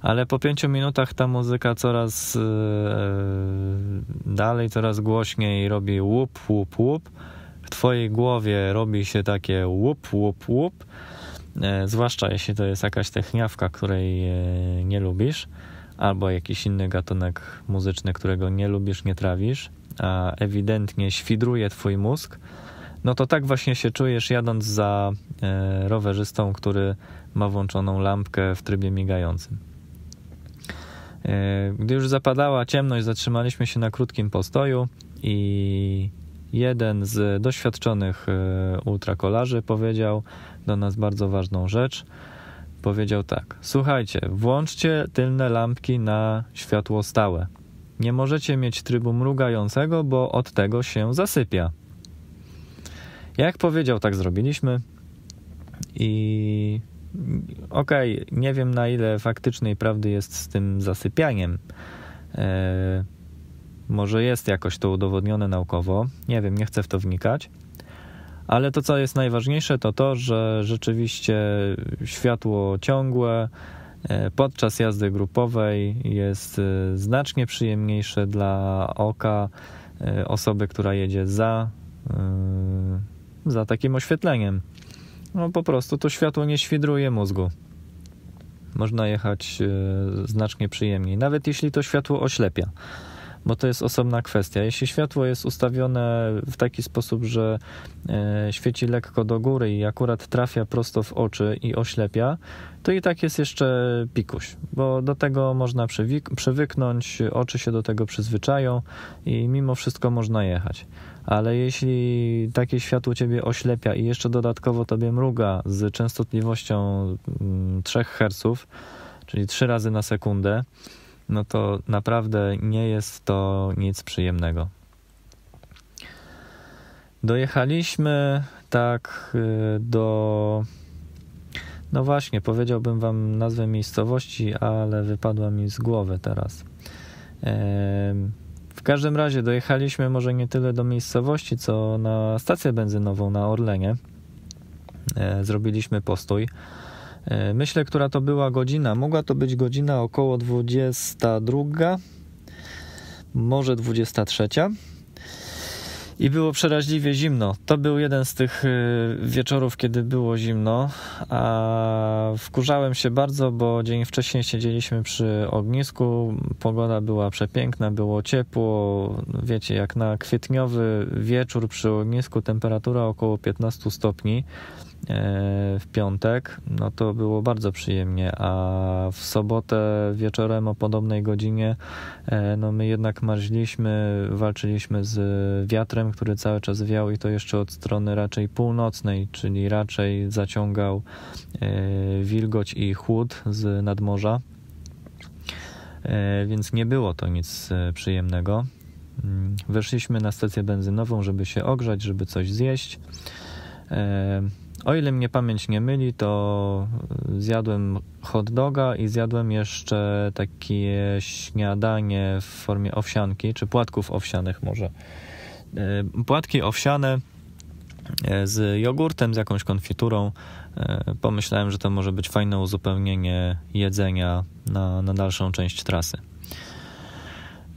Ale po pięciu minutach ta muzyka coraz y, dalej, coraz głośniej robi łup, łup, łup. W twojej głowie robi się takie łup, łup, łup. E, zwłaszcza jeśli to jest jakaś techniawka, której e, nie lubisz albo jakiś inny gatunek muzyczny, którego nie lubisz, nie trawisz, a ewidentnie świdruje twój mózg, no to tak właśnie się czujesz jadąc za e, rowerzystą, który ma włączoną lampkę w trybie migającym. E, gdy już zapadała ciemność, zatrzymaliśmy się na krótkim postoju i jeden z doświadczonych e, ultrakolarzy powiedział do nas bardzo ważną rzecz – powiedział tak: Słuchajcie, włączcie tylne lampki na światło stałe. Nie możecie mieć trybu mrugającego, bo od tego się zasypia. Jak powiedział, tak zrobiliśmy. I okej, okay, nie wiem na ile faktycznej prawdy jest z tym zasypianiem. E... może jest jakoś to udowodnione naukowo. Nie wiem, nie chcę w to wnikać ale to, co jest najważniejsze, to to, że rzeczywiście światło ciągłe e, podczas jazdy grupowej jest e, znacznie przyjemniejsze dla oka e, osoby, która jedzie za, za takim oświetleniem. No po prostu to światło nie świdruje mózgu. Można jechać znacznie przyjemniej, nawet jeśli to światło oślepia bo to jest osobna kwestia. Jeśli światło jest ustawione w taki sposób, że e, świeci lekko do góry i akurat trafia prosto w oczy i oślepia, to i tak jest jeszcze pikuś, bo do tego można przywyknąć, oczy się do tego przyzwyczają i mimo wszystko można jechać. Ale jeśli takie światło ciebie oślepia i jeszcze dodatkowo tobie mruga z częstotliwością 3 mm, Hz, czyli 3 razy na sekundę, no to naprawdę nie jest to nic przyjemnego. Dojechaliśmy tak y, do. No właśnie, powiedziałbym Wam nazwę miejscowości, ale wypadła mi z głowy teraz. Y, w każdym razie dojechaliśmy może nie tyle do miejscowości, co na stację benzynową na Orlenie. Y, zrobiliśmy postój. E, myślę, która to była godzina. Mogła to być godzina około 22, może 23. I było przeraźliwie zimno. To był jeden z tych e, wieczorów, kiedy było zimno, a wkurzałem się bardzo, bo dzień wcześniej siedzieliśmy przy ognisku. Pogoda była przepiękna, było ciepło. Wiecie, jak na kwietniowy wieczór przy ognisku, temperatura około 15 stopni w piątek, no to było bardzo przyjemnie, a w sobotę wieczorem o podobnej godzinie, e, no my jednak marzliśmy, walczyliśmy z wiatrem, który cały czas wiał i to jeszcze od strony raczej północnej, czyli raczej zaciągał e, wilgoć i chłód z nadmorza, e, więc nie było to nic przyjemnego. Mm, weszliśmy na stację benzynową, żeby się ogrzać, żeby coś zjeść. O ile mnie pamięć nie myli, to zjadłem hot doga i zjadłem jeszcze takie śniadanie w formie owsianki, czy płatków owsianych może. E, płatki owsiane e, z jogurtem, z jakąś konfiturą. E, pomyślałem, że to może być fajne uzupełnienie jedzenia na, na dalszą część trasy.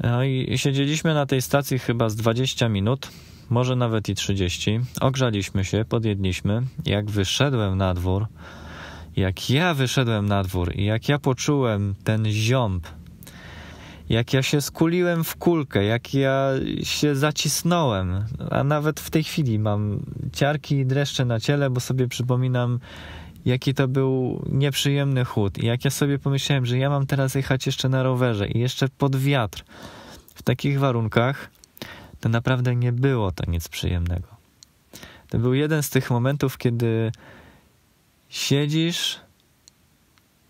No i siedzieliśmy na tej stacji chyba z 20 minut może nawet i 30. Ogrzaliśmy się, podjedliśmy. Jak wyszedłem na dwór, jak ja wyszedłem na dwór i jak ja poczułem ten ziąb, jak ja się skuliłem w kulkę, jak ja się zacisnąłem, a nawet w tej chwili mam ciarki i dreszcze na ciele, bo sobie przypominam, jaki to był nieprzyjemny chłód. I jak ja sobie pomyślałem, że ja mam teraz jechać jeszcze na rowerze i jeszcze pod wiatr w takich warunkach, to naprawdę nie było to nic przyjemnego. To był jeden z tych momentów, kiedy siedzisz,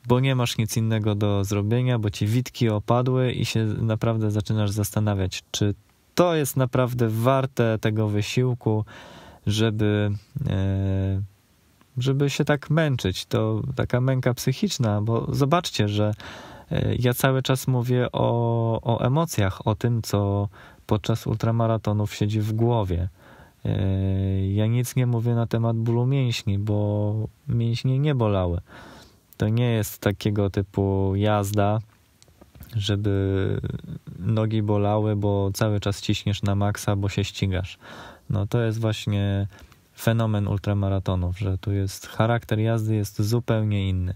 bo nie masz nic innego do zrobienia, bo ci witki opadły i się naprawdę zaczynasz zastanawiać, czy to jest naprawdę warte tego wysiłku, żeby, e, żeby się tak męczyć. To taka męka psychiczna, bo zobaczcie, że e, ja cały czas mówię o, o emocjach, o tym, co podczas ultramaratonów siedzi w głowie. E, ja nic nie mówię na temat bólu mięśni, bo mięśnie nie bolały. To nie jest takiego typu jazda, żeby nogi bolały, bo cały czas ciśniesz na maksa, bo się ścigasz. No to jest właśnie fenomen ultramaratonów, że tu jest charakter jazdy jest zupełnie inny,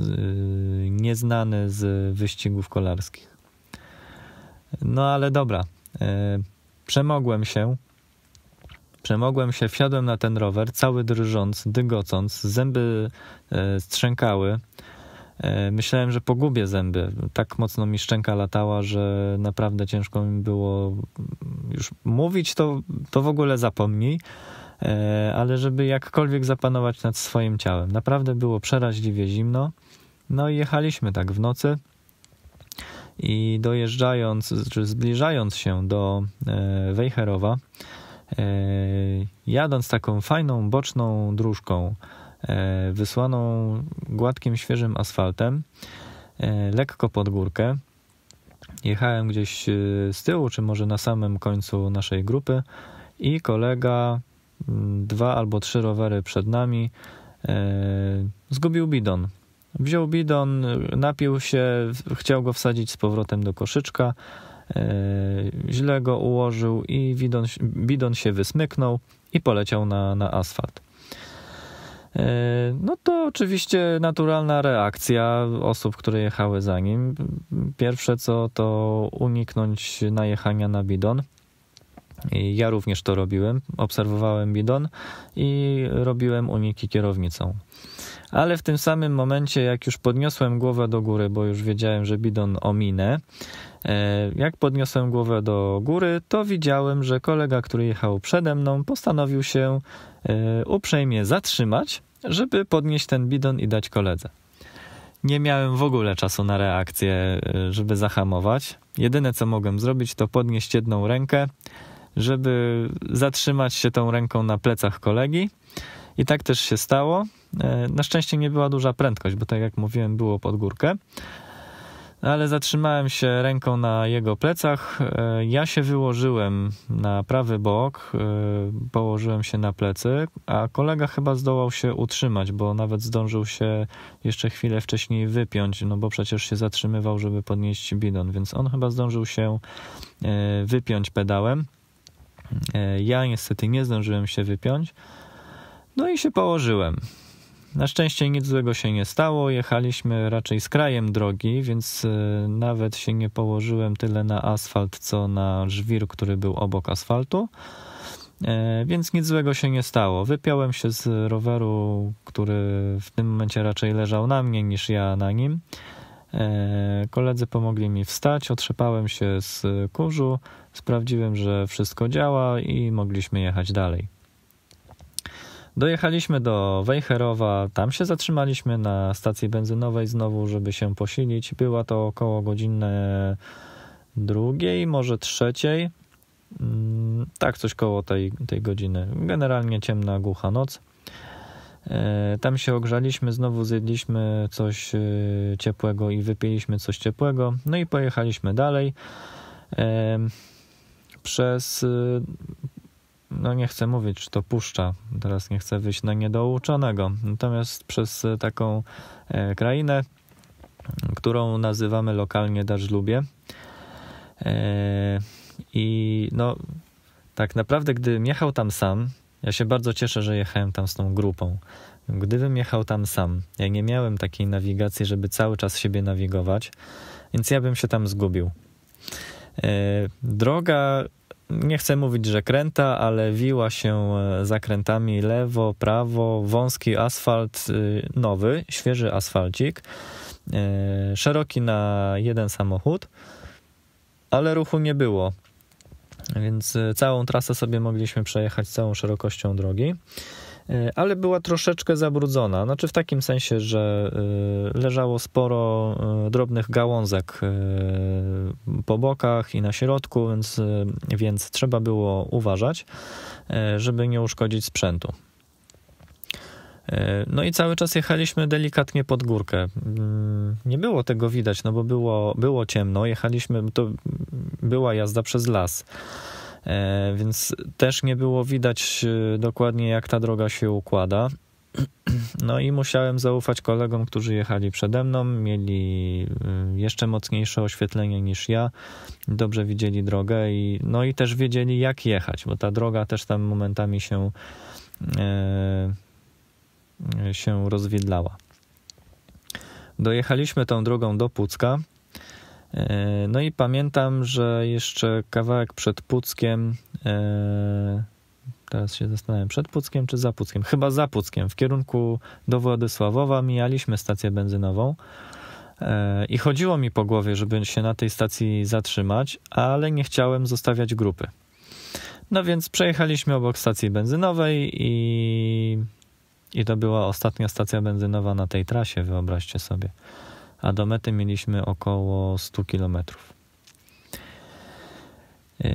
y, nieznany z wyścigów kolarskich. No ale dobra, E, przemogłem się, przemogłem się, wsiadłem na ten rower, cały drżąc, dygocąc, zęby e, strzękały. E, myślałem, że pogubię zęby. Tak mocno mi szczęka latała, że naprawdę ciężko mi było już mówić, to, to w ogóle zapomnij. Ale żeby jakkolwiek zapanować nad swoim ciałem. Naprawdę było przeraźliwie zimno. No i jechaliśmy tak w nocy i dojeżdżając, czy znaczy zbliżając się do e, Wejherowa, e, jadąc taką fajną boczną dróżką, e, wysłaną gładkim, świeżym asfaltem, lekko pod górkę. Jechałem gdzieś z tyłu, czy może na samym końcu naszej grupy, i kolega, dwa albo trzy rowery przed nami, zgubił bidon Wziął bidon, napił się, chciał go wsadzić z powrotem do koszyczka, e, źle go ułożył i bidon, bidon się wysmyknął i poleciał na, na asfalt. E, no to oczywiście naturalna reakcja osób, które jechały za nim. Pierwsze co to uniknąć najechania na bidon. I ja również to robiłem. Obserwowałem bidon i robiłem uniki kierownicą ale w tym samym momencie, jak już podniosłem głowę do góry, bo już wiedziałem, że bidon ominę, e, jak podniosłem głowę do góry, to widziałem, że kolega, który jechał przede mną, postanowił się e, uprzejmie zatrzymać, żeby podnieść ten bidon i dać koledze. Nie miałem w ogóle czasu na reakcję, e, żeby zahamować. Jedyne co mogłem zrobić, to podnieść jedną rękę, żeby zatrzymać się tą ręką na plecach kolegi i tak też się stało. E, na szczęście nie była duża prędkość, bo tak jak mówiłem, było pod górkę. Ale zatrzymałem się ręką na jego plecach. E, ja się wyłożyłem na prawy bok, e, położyłem się na plecy, a kolega chyba zdołał się utrzymać, bo nawet zdążył się jeszcze chwilę wcześniej wypiąć, no bo przecież się zatrzymywał, żeby podnieść bidon, więc on chyba zdążył się wypiąć pedałem. Ja niestety nie zdążyłem się wypiąć. No i się położyłem. Na szczęście nic złego się nie stało. Jechaliśmy raczej z krajem drogi, więc e, nawet się nie położyłem tyle na asfalt, co na żwir, który był obok asfaltu. E, więc nic złego się nie stało. Wypiąłem się z roweru, który w tym momencie raczej leżał na mnie niż ja na nim. E, koledzy pomogli mi wstać, otrzepałem się z kurzu, sprawdziłem, że wszystko działa i mogliśmy jechać dalej. Dojechaliśmy do Wejherowa, tam się zatrzymaliśmy na stacji benzynowej znowu, żeby się posilić. Była to około godziny drugiej, może trzeciej. Mm, tak, coś koło tej, tej godziny. Generalnie ciemna, głucha noc. E, tam się ogrzaliśmy, znowu zjedliśmy coś e, ciepłego i wypiliśmy coś ciepłego, no i pojechaliśmy dalej. E, przez no nie chcę mówić, czy to puszcza, teraz nie chcę wyjść na niedouczonego. Natomiast przez e, taką e, krainę, którą nazywamy lokalnie Dajlubie. E, I no, tak naprawdę, gdybym jechał tam sam, ja się bardzo cieszę, że jechałem tam z tą grupą. Gdybym jechał tam sam, ja nie miałem takiej nawigacji, żeby cały czas siebie nawigować, więc ja bym się tam zgubił. Droga nie chcę mówić, że kręta, ale wiła się e, zakrętami lewo, prawo, wąski asfalt e, nowy, świeży asfalcik, e, szeroki na jeden samochód, ale ruchu nie było. Więc całą trasę sobie mogliśmy przejechać całą szerokością drogi. E, ale była troszeczkę zabrudzona. Znaczy w takim sensie, że e, leżało sporo e, drobnych gałązek po bokach i na środku, więc, więc trzeba było uważać, żeby nie uszkodzić sprzętu. No i cały czas jechaliśmy delikatnie pod górkę. Mm, nie było tego widać, no bo było, było ciemno. Jechaliśmy, to była jazda przez las. E, więc też nie było widać e, dokładnie, jak ta droga się układa. No i musiałem zaufać kolegom, którzy jechali przede mną, mieli e, jeszcze mocniejsze oświetlenie niż ja, dobrze widzieli drogę i no i też wiedzieli jak jechać, bo ta droga też tam momentami się e, się rozwidlała. Dojechaliśmy tą drogą do Pucka. E, no i pamiętam, że jeszcze kawałek przed Puckiem, e, teraz się zastanawiam, przed Puckiem czy za Puckiem? Chyba za Puckiem, w kierunku do Władysławowa mijaliśmy stację benzynową. E, I chodziło mi po głowie, żeby się na tej stacji zatrzymać, ale nie chciałem zostawiać grupy. No więc przejechaliśmy obok stacji benzynowej i, i to była ostatnia stacja benzynowa na tej trasie, wyobraźcie sobie a do mety mieliśmy około 100 km. Yy,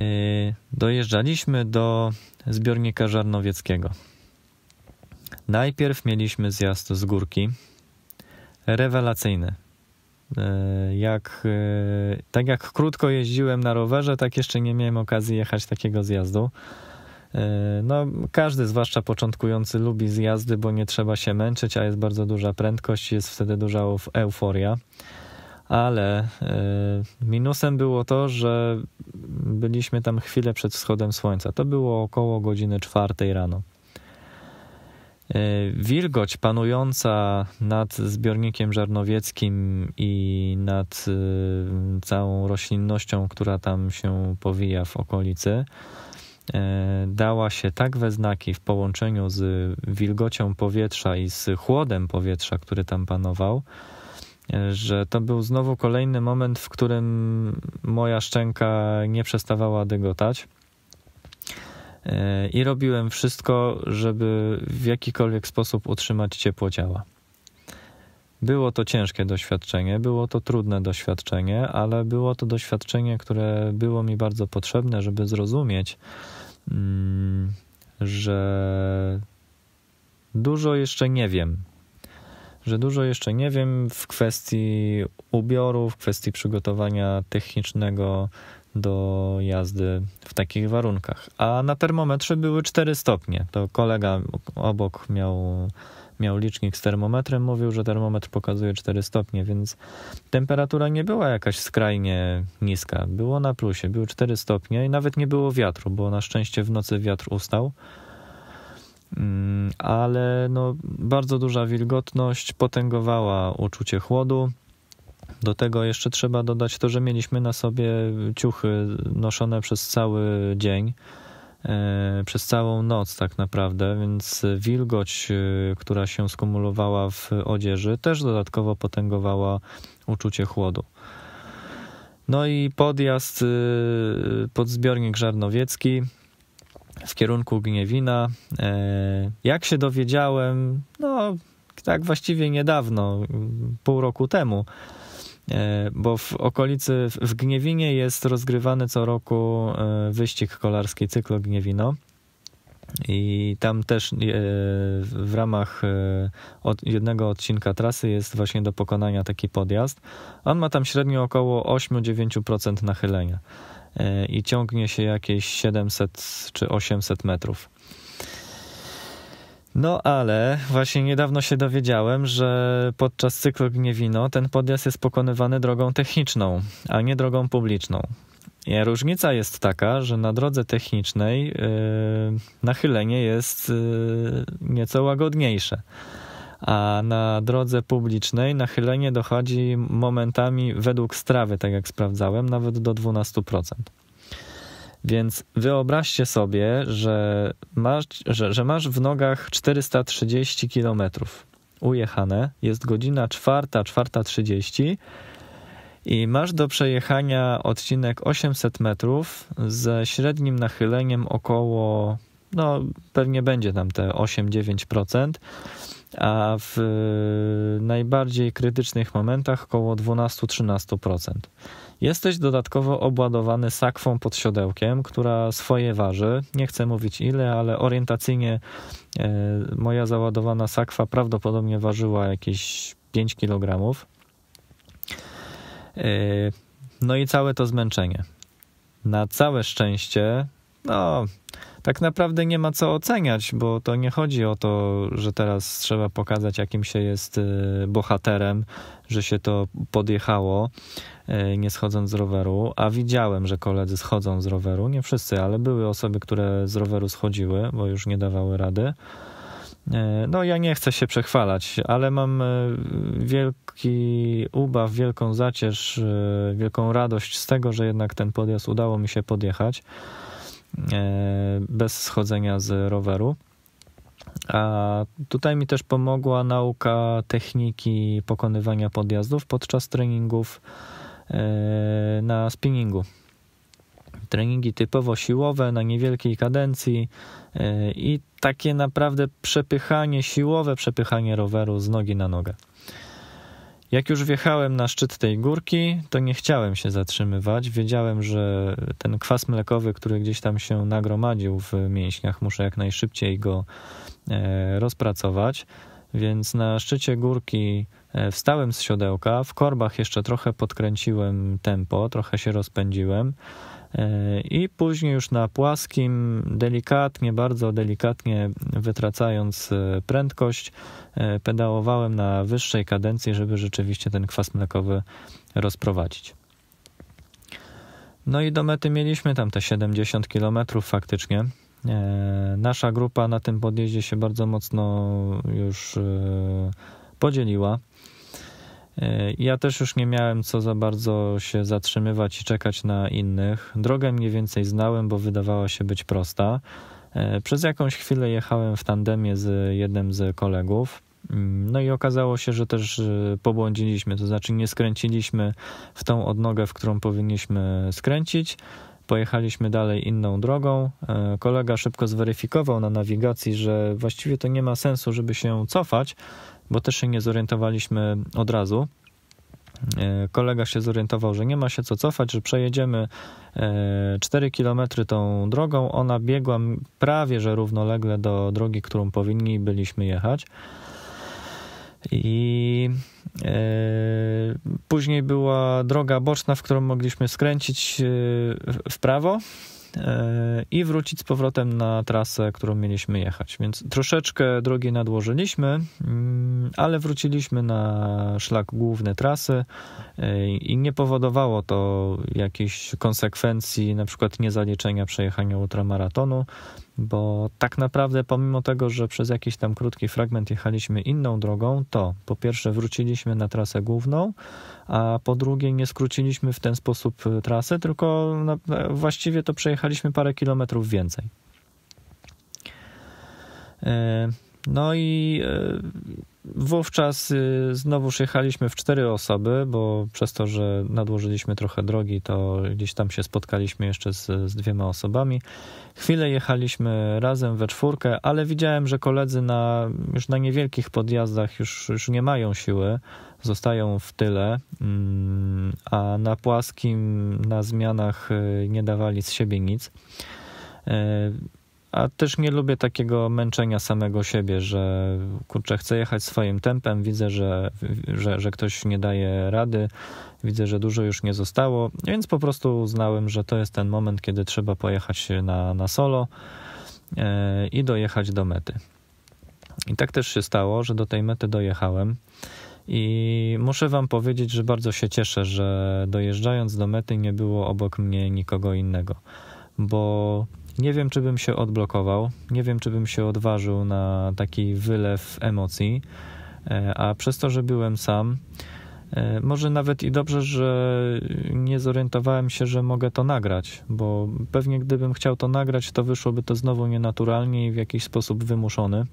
dojeżdżaliśmy do zbiornika żarnowieckiego. Najpierw mieliśmy zjazd z górki. Rewelacyjny. Yy, jak, yy, tak jak krótko jeździłem na rowerze, tak jeszcze nie miałem okazji jechać takiego zjazdu. E, no, każdy, zwłaszcza początkujący, lubi zjazdy, bo nie trzeba się męczyć, a jest bardzo duża prędkość, jest wtedy duża euforia. Ale e, minusem było to, że byliśmy tam chwilę przed wschodem słońca. To było około godziny czwartej rano. E, wilgoć panująca nad zbiornikiem żarnowieckim i nad całą roślinnością, która tam się powija w okolicy, E, dała się tak we znaki w połączeniu z wilgocią powietrza i z chłodem powietrza, który tam panował, e, że to był znowu kolejny moment, w którym moja szczęka nie przestawała dygotać. E, I robiłem wszystko, żeby w jakikolwiek sposób utrzymać ciepło ciała. Było to ciężkie doświadczenie, było to trudne doświadczenie, ale było to doświadczenie, które było mi bardzo potrzebne, żeby zrozumieć, mm, że dużo jeszcze nie wiem. Że dużo jeszcze nie wiem w kwestii ubioru, w kwestii przygotowania technicznego do jazdy w takich warunkach. A na termometrze były 4 stopnie. To kolega obok miał miał licznik z termometrem, mówił, że termometr pokazuje 4 stopnie, więc temperatura nie była jakaś skrajnie niska. Było na plusie, było 4 stopnie i nawet nie było wiatru, bo na szczęście w nocy wiatr ustał. Mm, ale no, bardzo duża wilgotność potęgowała uczucie chłodu. Do tego jeszcze trzeba dodać to, że mieliśmy na sobie ciuchy noszone przez cały dzień E, przez całą noc tak naprawdę, więc wilgoć, e, która się skumulowała w odzieży, też dodatkowo potęgowała uczucie chłodu. No i podjazd e, pod zbiornik żarnowiecki w kierunku Gniewina. Jak się dowiedziałem, no tak właściwie niedawno, pół roku temu, E, bo w okolicy, w Gniewinie jest rozgrywany co roku e, wyścig kolarski Cyklo Gniewino. I tam też e, w ramach jednego odcinka trasy jest właśnie do pokonania taki podjazd. On ma tam średnio około 8-9% nachylenia i ciągnie się jakieś 700 czy 800 metrów. No ale właśnie niedawno się dowiedziałem, że podczas cyklu Gniewino ten podjazd jest pokonywany drogą techniczną, a nie drogą publiczną. I różnica jest taka, że na drodze technicznej yy, nachylenie jest yy, nieco łagodniejsze, a na drodze publicznej nachylenie dochodzi momentami według strawy, tak jak sprawdzałem, nawet do 12%. Więc wyobraźcie sobie, że masz, że, że masz w nogach 430 km ujechane, jest godzina 4, i masz do przejechania odcinek 800 metrów ze średnim nachyleniem około, no pewnie będzie tam te 8-9%, a w y, najbardziej krytycznych momentach około 12-13%. Jesteś dodatkowo obładowany sakwą pod siodełkiem, która swoje waży. Nie chcę mówić ile, ale orientacyjnie e, moja załadowana sakwa prawdopodobnie ważyła jakieś 5 kg. E, no i całe to zmęczenie. Na całe szczęście, no, tak naprawdę nie ma co oceniać, bo to nie chodzi o to, że teraz trzeba pokazać, jakim się jest e, bohaterem, że się to podjechało. E, nie schodząc z roweru, a widziałem, że koledzy schodzą z roweru, nie wszyscy, ale były osoby, które z roweru schodziły, bo już nie dawały rady. E, no, ja nie chcę się przechwalać, ale mam e, wielki ubaw, wielką zacierz, wielką radość z tego, że jednak ten podjazd udało mi się podjechać bez schodzenia z roweru. A tutaj mi też pomogła nauka techniki pokonywania podjazdów podczas treningów na spinningu. Treningi typowo siłowe, na niewielkiej kadencji e, i takie naprawdę przepychanie siłowe, przepychanie roweru z nogi na nogę. Jak już wjechałem na szczyt tej górki, to nie chciałem się zatrzymywać. Wiedziałem, że ten kwas mlekowy, który gdzieś tam się nagromadził w mięśniach, muszę jak najszybciej go e, rozpracować. Więc na szczycie górki E, wstałem z siodełka, w korbach jeszcze trochę podkręciłem tempo, trochę się rozpędziłem e, i później już na płaskim, delikatnie, bardzo delikatnie wytracając e, prędkość, pedałowałem na wyższej kadencji, żeby rzeczywiście ten kwas mlekowy rozprowadzić. No i do mety mieliśmy tam te 70 km faktycznie. Nasza grupa na tym podjeździe się bardzo mocno już podzieliła. Ja też już nie miałem co za bardzo się zatrzymywać i czekać na innych. Drogę mniej więcej znałem, bo wydawała się być prosta. E, przez jakąś chwilę jechałem w tandemie z jednym z kolegów. Mm, no i okazało się, że też e, pobłądziliśmy, to znaczy nie skręciliśmy w tą odnogę, w którą powinniśmy skręcić. Pojechaliśmy dalej inną drogą. E, kolega szybko zweryfikował na nawigacji, że właściwie to nie ma sensu, żeby się cofać, bo też się nie zorientowaliśmy od razu. E, kolega się zorientował, że nie ma się co cofać, że przejedziemy 4 e, km tą drogą. Ona biegła prawie że równolegle do drogi, którą powinni byliśmy jechać. I e, później była droga boczna, w którą mogliśmy skręcić w prawo i wrócić z powrotem na trasę, którą mieliśmy jechać. Więc troszeczkę drogi nadłożyliśmy, mm, ale wróciliśmy na szlak główny trasy e, i nie powodowało to jakichś konsekwencji, na przykład niezaliczenia przejechania ultramaratonu bo tak naprawdę pomimo tego, że przez jakiś tam krótki fragment jechaliśmy inną drogą, to po pierwsze wróciliśmy na trasę główną, a po drugie nie skróciliśmy w ten sposób e, trasy, tylko e, właściwie to przejechaliśmy parę kilometrów więcej. E, no i Wówczas y, znowu jechaliśmy w cztery osoby, bo przez to, że nadłożyliśmy trochę drogi, to gdzieś tam się spotkaliśmy jeszcze z, z dwiema osobami. Chwilę jechaliśmy razem we czwórkę, ale widziałem, że koledzy na, już na niewielkich podjazdach już, już nie mają siły, zostają w tyle, mm, a na płaskim, na zmianach y, nie dawali z siebie nic. Y, a też nie lubię takiego męczenia samego siebie, że kurczę, chcę jechać swoim tempem, widzę, że, że, że ktoś nie daje rady, widzę, że dużo już nie zostało, więc po prostu uznałem, że to jest ten moment, kiedy trzeba pojechać na, na solo e, i dojechać do mety. I tak też się stało, że do tej mety dojechałem. I muszę Wam powiedzieć, że bardzo się cieszę, że dojeżdżając do mety nie było obok mnie nikogo innego, bo nie wiem, czy bym się odblokował, nie wiem, czy bym się odważył na taki wylew emocji, e, a przez to, że byłem sam, e, może nawet i dobrze, że nie zorientowałem się, że mogę to nagrać, bo pewnie gdybym chciał to nagrać, to wyszłoby to znowu nienaturalnie i w jakiś sposób wymuszony.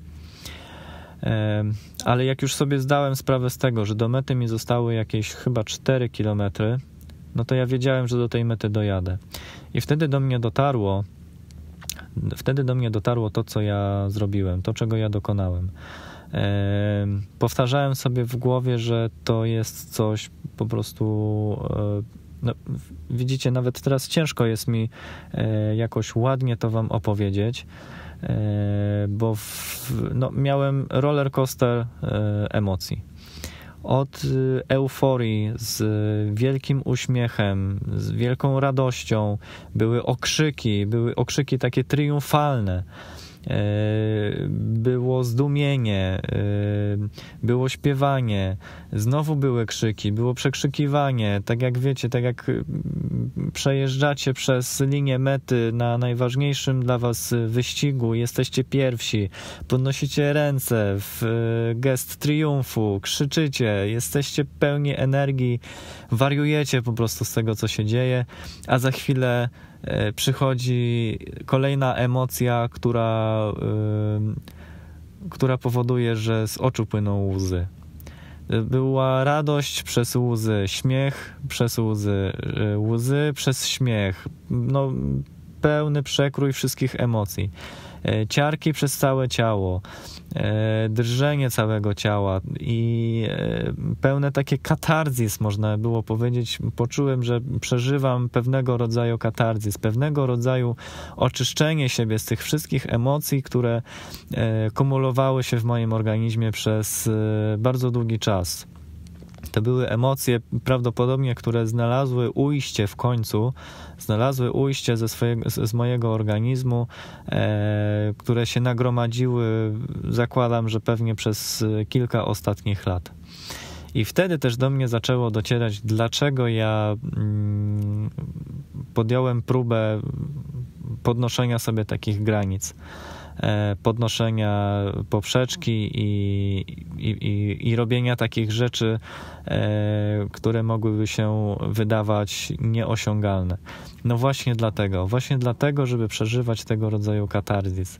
E, ale jak już sobie zdałem sprawę z tego, że do mety mi zostały jakieś chyba 4 kilometry, no to ja wiedziałem, że do tej mety dojadę. I wtedy do mnie dotarło, wtedy do mnie dotarło to, co ja zrobiłem, to, czego ja dokonałem. E, powtarzałem sobie w głowie, że to jest coś po prostu. E, no, widzicie, nawet teraz ciężko jest mi e, jakoś ładnie to wam opowiedzieć, e, bo w, no, miałem roller coaster e, emocji od y, euforii, z wielkim uśmiechem, z wielką radością. Były okrzyki, były okrzyki takie triumfalne. E, było zdumienie, e, było śpiewanie, znowu były krzyki, było przekrzykiwanie. Tak jak wiecie, tak jak mm, przejeżdżacie przez linię mety na najważniejszym dla was wyścigu, jesteście pierwsi, podnosicie ręce w e, gest triumfu, krzyczycie, jesteście pełni energii, wariujecie po prostu z tego, co się dzieje, a za chwilę E, przychodzi kolejna emocja, która, e, która powoduje, że z oczu płyną łzy. E, była radość przez łzy, śmiech przez łzy, łzy przez śmiech. No, pełny przekrój wszystkich emocji. Ciarki przez całe ciało, E, drżenie całego ciała i e, pełne takie katarzis, można było powiedzieć. Poczułem, że przeżywam pewnego rodzaju katarzis, pewnego rodzaju oczyszczenie siebie z tych wszystkich emocji, które e, kumulowały się w moim organizmie przez bardzo długi czas. To były emocje prawdopodobnie, które znalazły ujście w końcu, znalazły ujście ze swojego, z mojego organizmu, e, które się nagromadziły, zakładam, że pewnie przez kilka ostatnich lat. I wtedy też do mnie zaczęło docierać, dlaczego ja mm, podjąłem próbę podnoszenia sobie takich granic. E, podnoszenia poprzeczki i, i, i, i robienia takich rzeczy, e, które mogłyby się wydawać nieosiągalne. No właśnie dlatego, właśnie dlatego, żeby przeżywać tego rodzaju katarzis. E,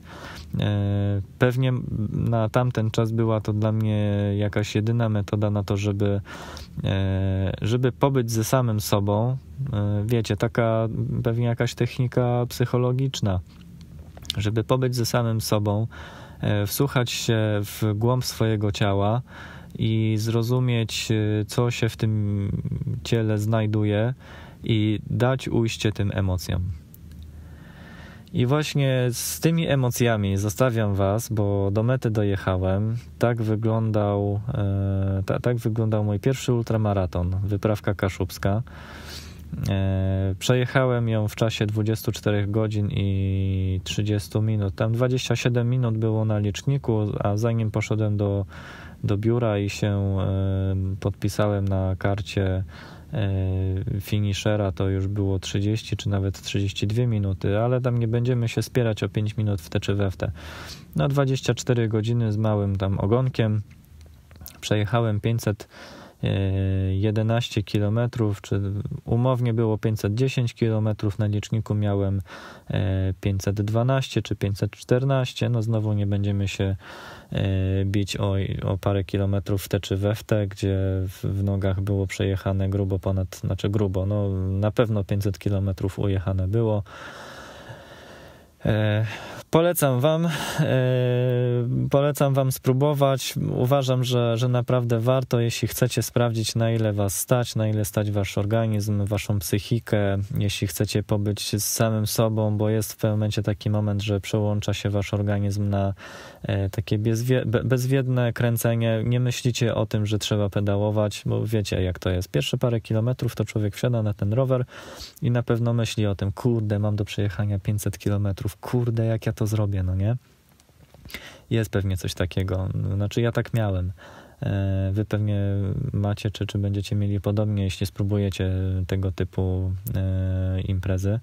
pewnie na tamten czas była to dla mnie jakaś jedyna metoda na to, żeby, żeby pobyć ze samym sobą. Wiecie, taka pewnie jakaś technika psychologiczna żeby pobyć ze samym sobą, e, wsłuchać się w głąb swojego ciała i zrozumieć, e, co się w tym ciele znajduje i dać ujście tym emocjom. I właśnie z tymi emocjami zostawiam Was, bo do mety dojechałem. Tak wyglądał, e, ta, tak wyglądał mój pierwszy ultramaraton, wyprawka kaszubska. E, przejechałem ją w czasie 24 godzin i 30 minut. Tam 27 minut było na liczniku, a zanim poszedłem do, do biura i się e, podpisałem na karcie e, finishera, to już było 30 czy nawet 32 minuty, ale tam nie będziemy się spierać o 5 minut w te czy we w te. Na 24 godziny z małym tam ogonkiem przejechałem 500 11 e, km, czy umownie było 510 km, na liczniku miałem 512 e, czy 514. No znowu nie będziemy się e, bić o, o parę kilometrów w te czy we w te, gdzie w nogach było przejechane grubo ponad, znaczy grubo, no na pewno 500 km ujechane było. Polecam Wam, e, polecam Wam spróbować. Uważam, że, że naprawdę warto, jeśli chcecie sprawdzić, na ile Was stać, na ile stać Wasz organizm, Waszą psychikę, jeśli chcecie pobyć z samym sobą, bo jest w pewnym momencie taki moment, że przełącza się Wasz organizm na e, takie bezwiedne kręcenie. Nie myślicie o tym, że trzeba pedałować, bo wiecie, jak to jest. Pierwsze parę kilometrów to człowiek wsiada na ten rower i na pewno myśli o tym, kurde, mam do przejechania 500 kilometrów, kurde, jak ja to to zrobię, no nie? Jest pewnie coś takiego. Znaczy ja tak miałem. E, wy pewnie macie, czy, czy będziecie mieli podobnie, jeśli spróbujecie tego typu e, imprezy.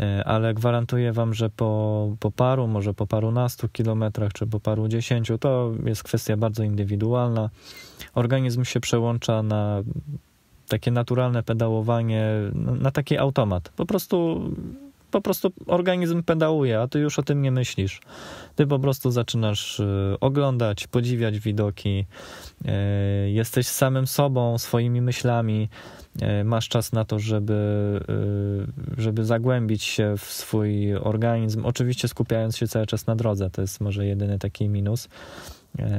E, ale gwarantuję Wam, że po, po paru, może po parunastu kilometrach, czy po paru dziesięciu, to jest kwestia bardzo indywidualna. Organizm się przełącza na takie naturalne pedałowanie, na taki automat. Po prostu po prostu organizm pedałuje, a ty już o tym nie myślisz. Ty po prostu zaczynasz y, oglądać, podziwiać widoki, y, jesteś samym sobą, swoimi myślami, y, masz czas na to, żeby, żeby zagłębić się w swój organizm, oczywiście skupiając się cały czas na drodze, to jest może jedyny taki minus,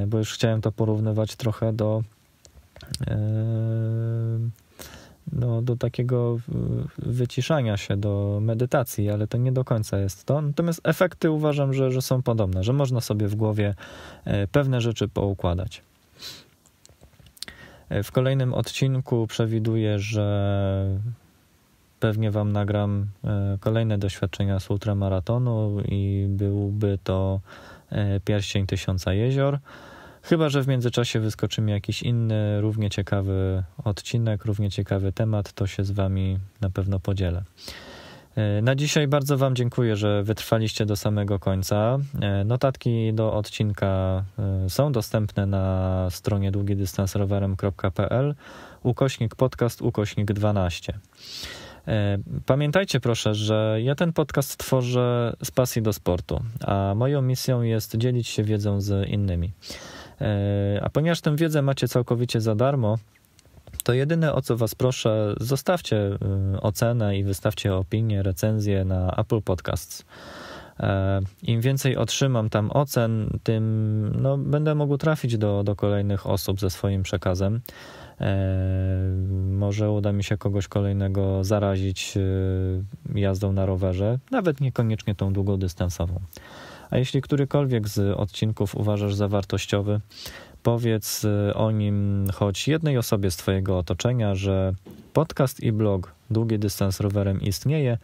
bo już chciałem to porównywać trochę do do, no, do takiego wyciszania się, do medytacji, ale to nie do końca jest to. Natomiast efekty uważam, że, że są podobne, że można sobie w głowie e, pewne rzeczy poukładać. E, w kolejnym odcinku przewiduję, że pewnie Wam nagram e, kolejne doświadczenia z ultramaratonu i byłby to pierścień tysiąca jezior. Chyba, że w międzyczasie wyskoczy mi jakiś inny, równie ciekawy odcinek, równie ciekawy temat, to się z Wami na pewno podzielę. E, na dzisiaj bardzo Wam dziękuję, że wytrwaliście do samego końca. E, notatki do odcinka e, są dostępne na stronie długidystansrowerem.pl ukośnik podcast ukośnik 12. Pamiętajcie proszę, że ja ten podcast tworzę z pasji do sportu, a moją misją jest dzielić się wiedzą z innymi. E, a ponieważ tę wiedzę macie całkowicie za darmo, to jedyne o co Was proszę, zostawcie e, ocenę i wystawcie opinię, recenzję na Apple Podcasts. E, Im więcej otrzymam tam ocen, tym no, będę mógł trafić do, do kolejnych osób ze swoim przekazem. Może uda mi się kogoś kolejnego zarazić jazdą na rowerze, nawet niekoniecznie tą długodystansową. A jeśli którykolwiek z odcinków uważasz za wartościowy, powiedz y, o nim choć jednej osobie z Twojego otoczenia, że podcast i blog Długi Dystans Rowerem istnieje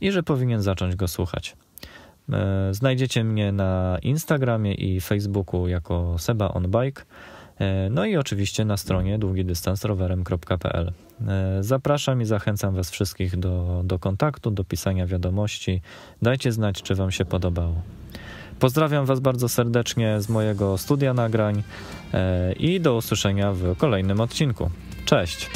i że powinien zacząć go słuchać. Y, znajdziecie mnie na Instagramie i Facebooku jako Seba on Bike. Y, no i oczywiście na stronie długidystansrowerem.pl. Zapraszam i zachęcam Was wszystkich do, do kontaktu, do pisania wiadomości. Dajcie znać, czy Wam się podobało. Pozdrawiam Was bardzo serdecznie z mojego studia nagrań e, i do usłyszenia w kolejnym odcinku. Cześć!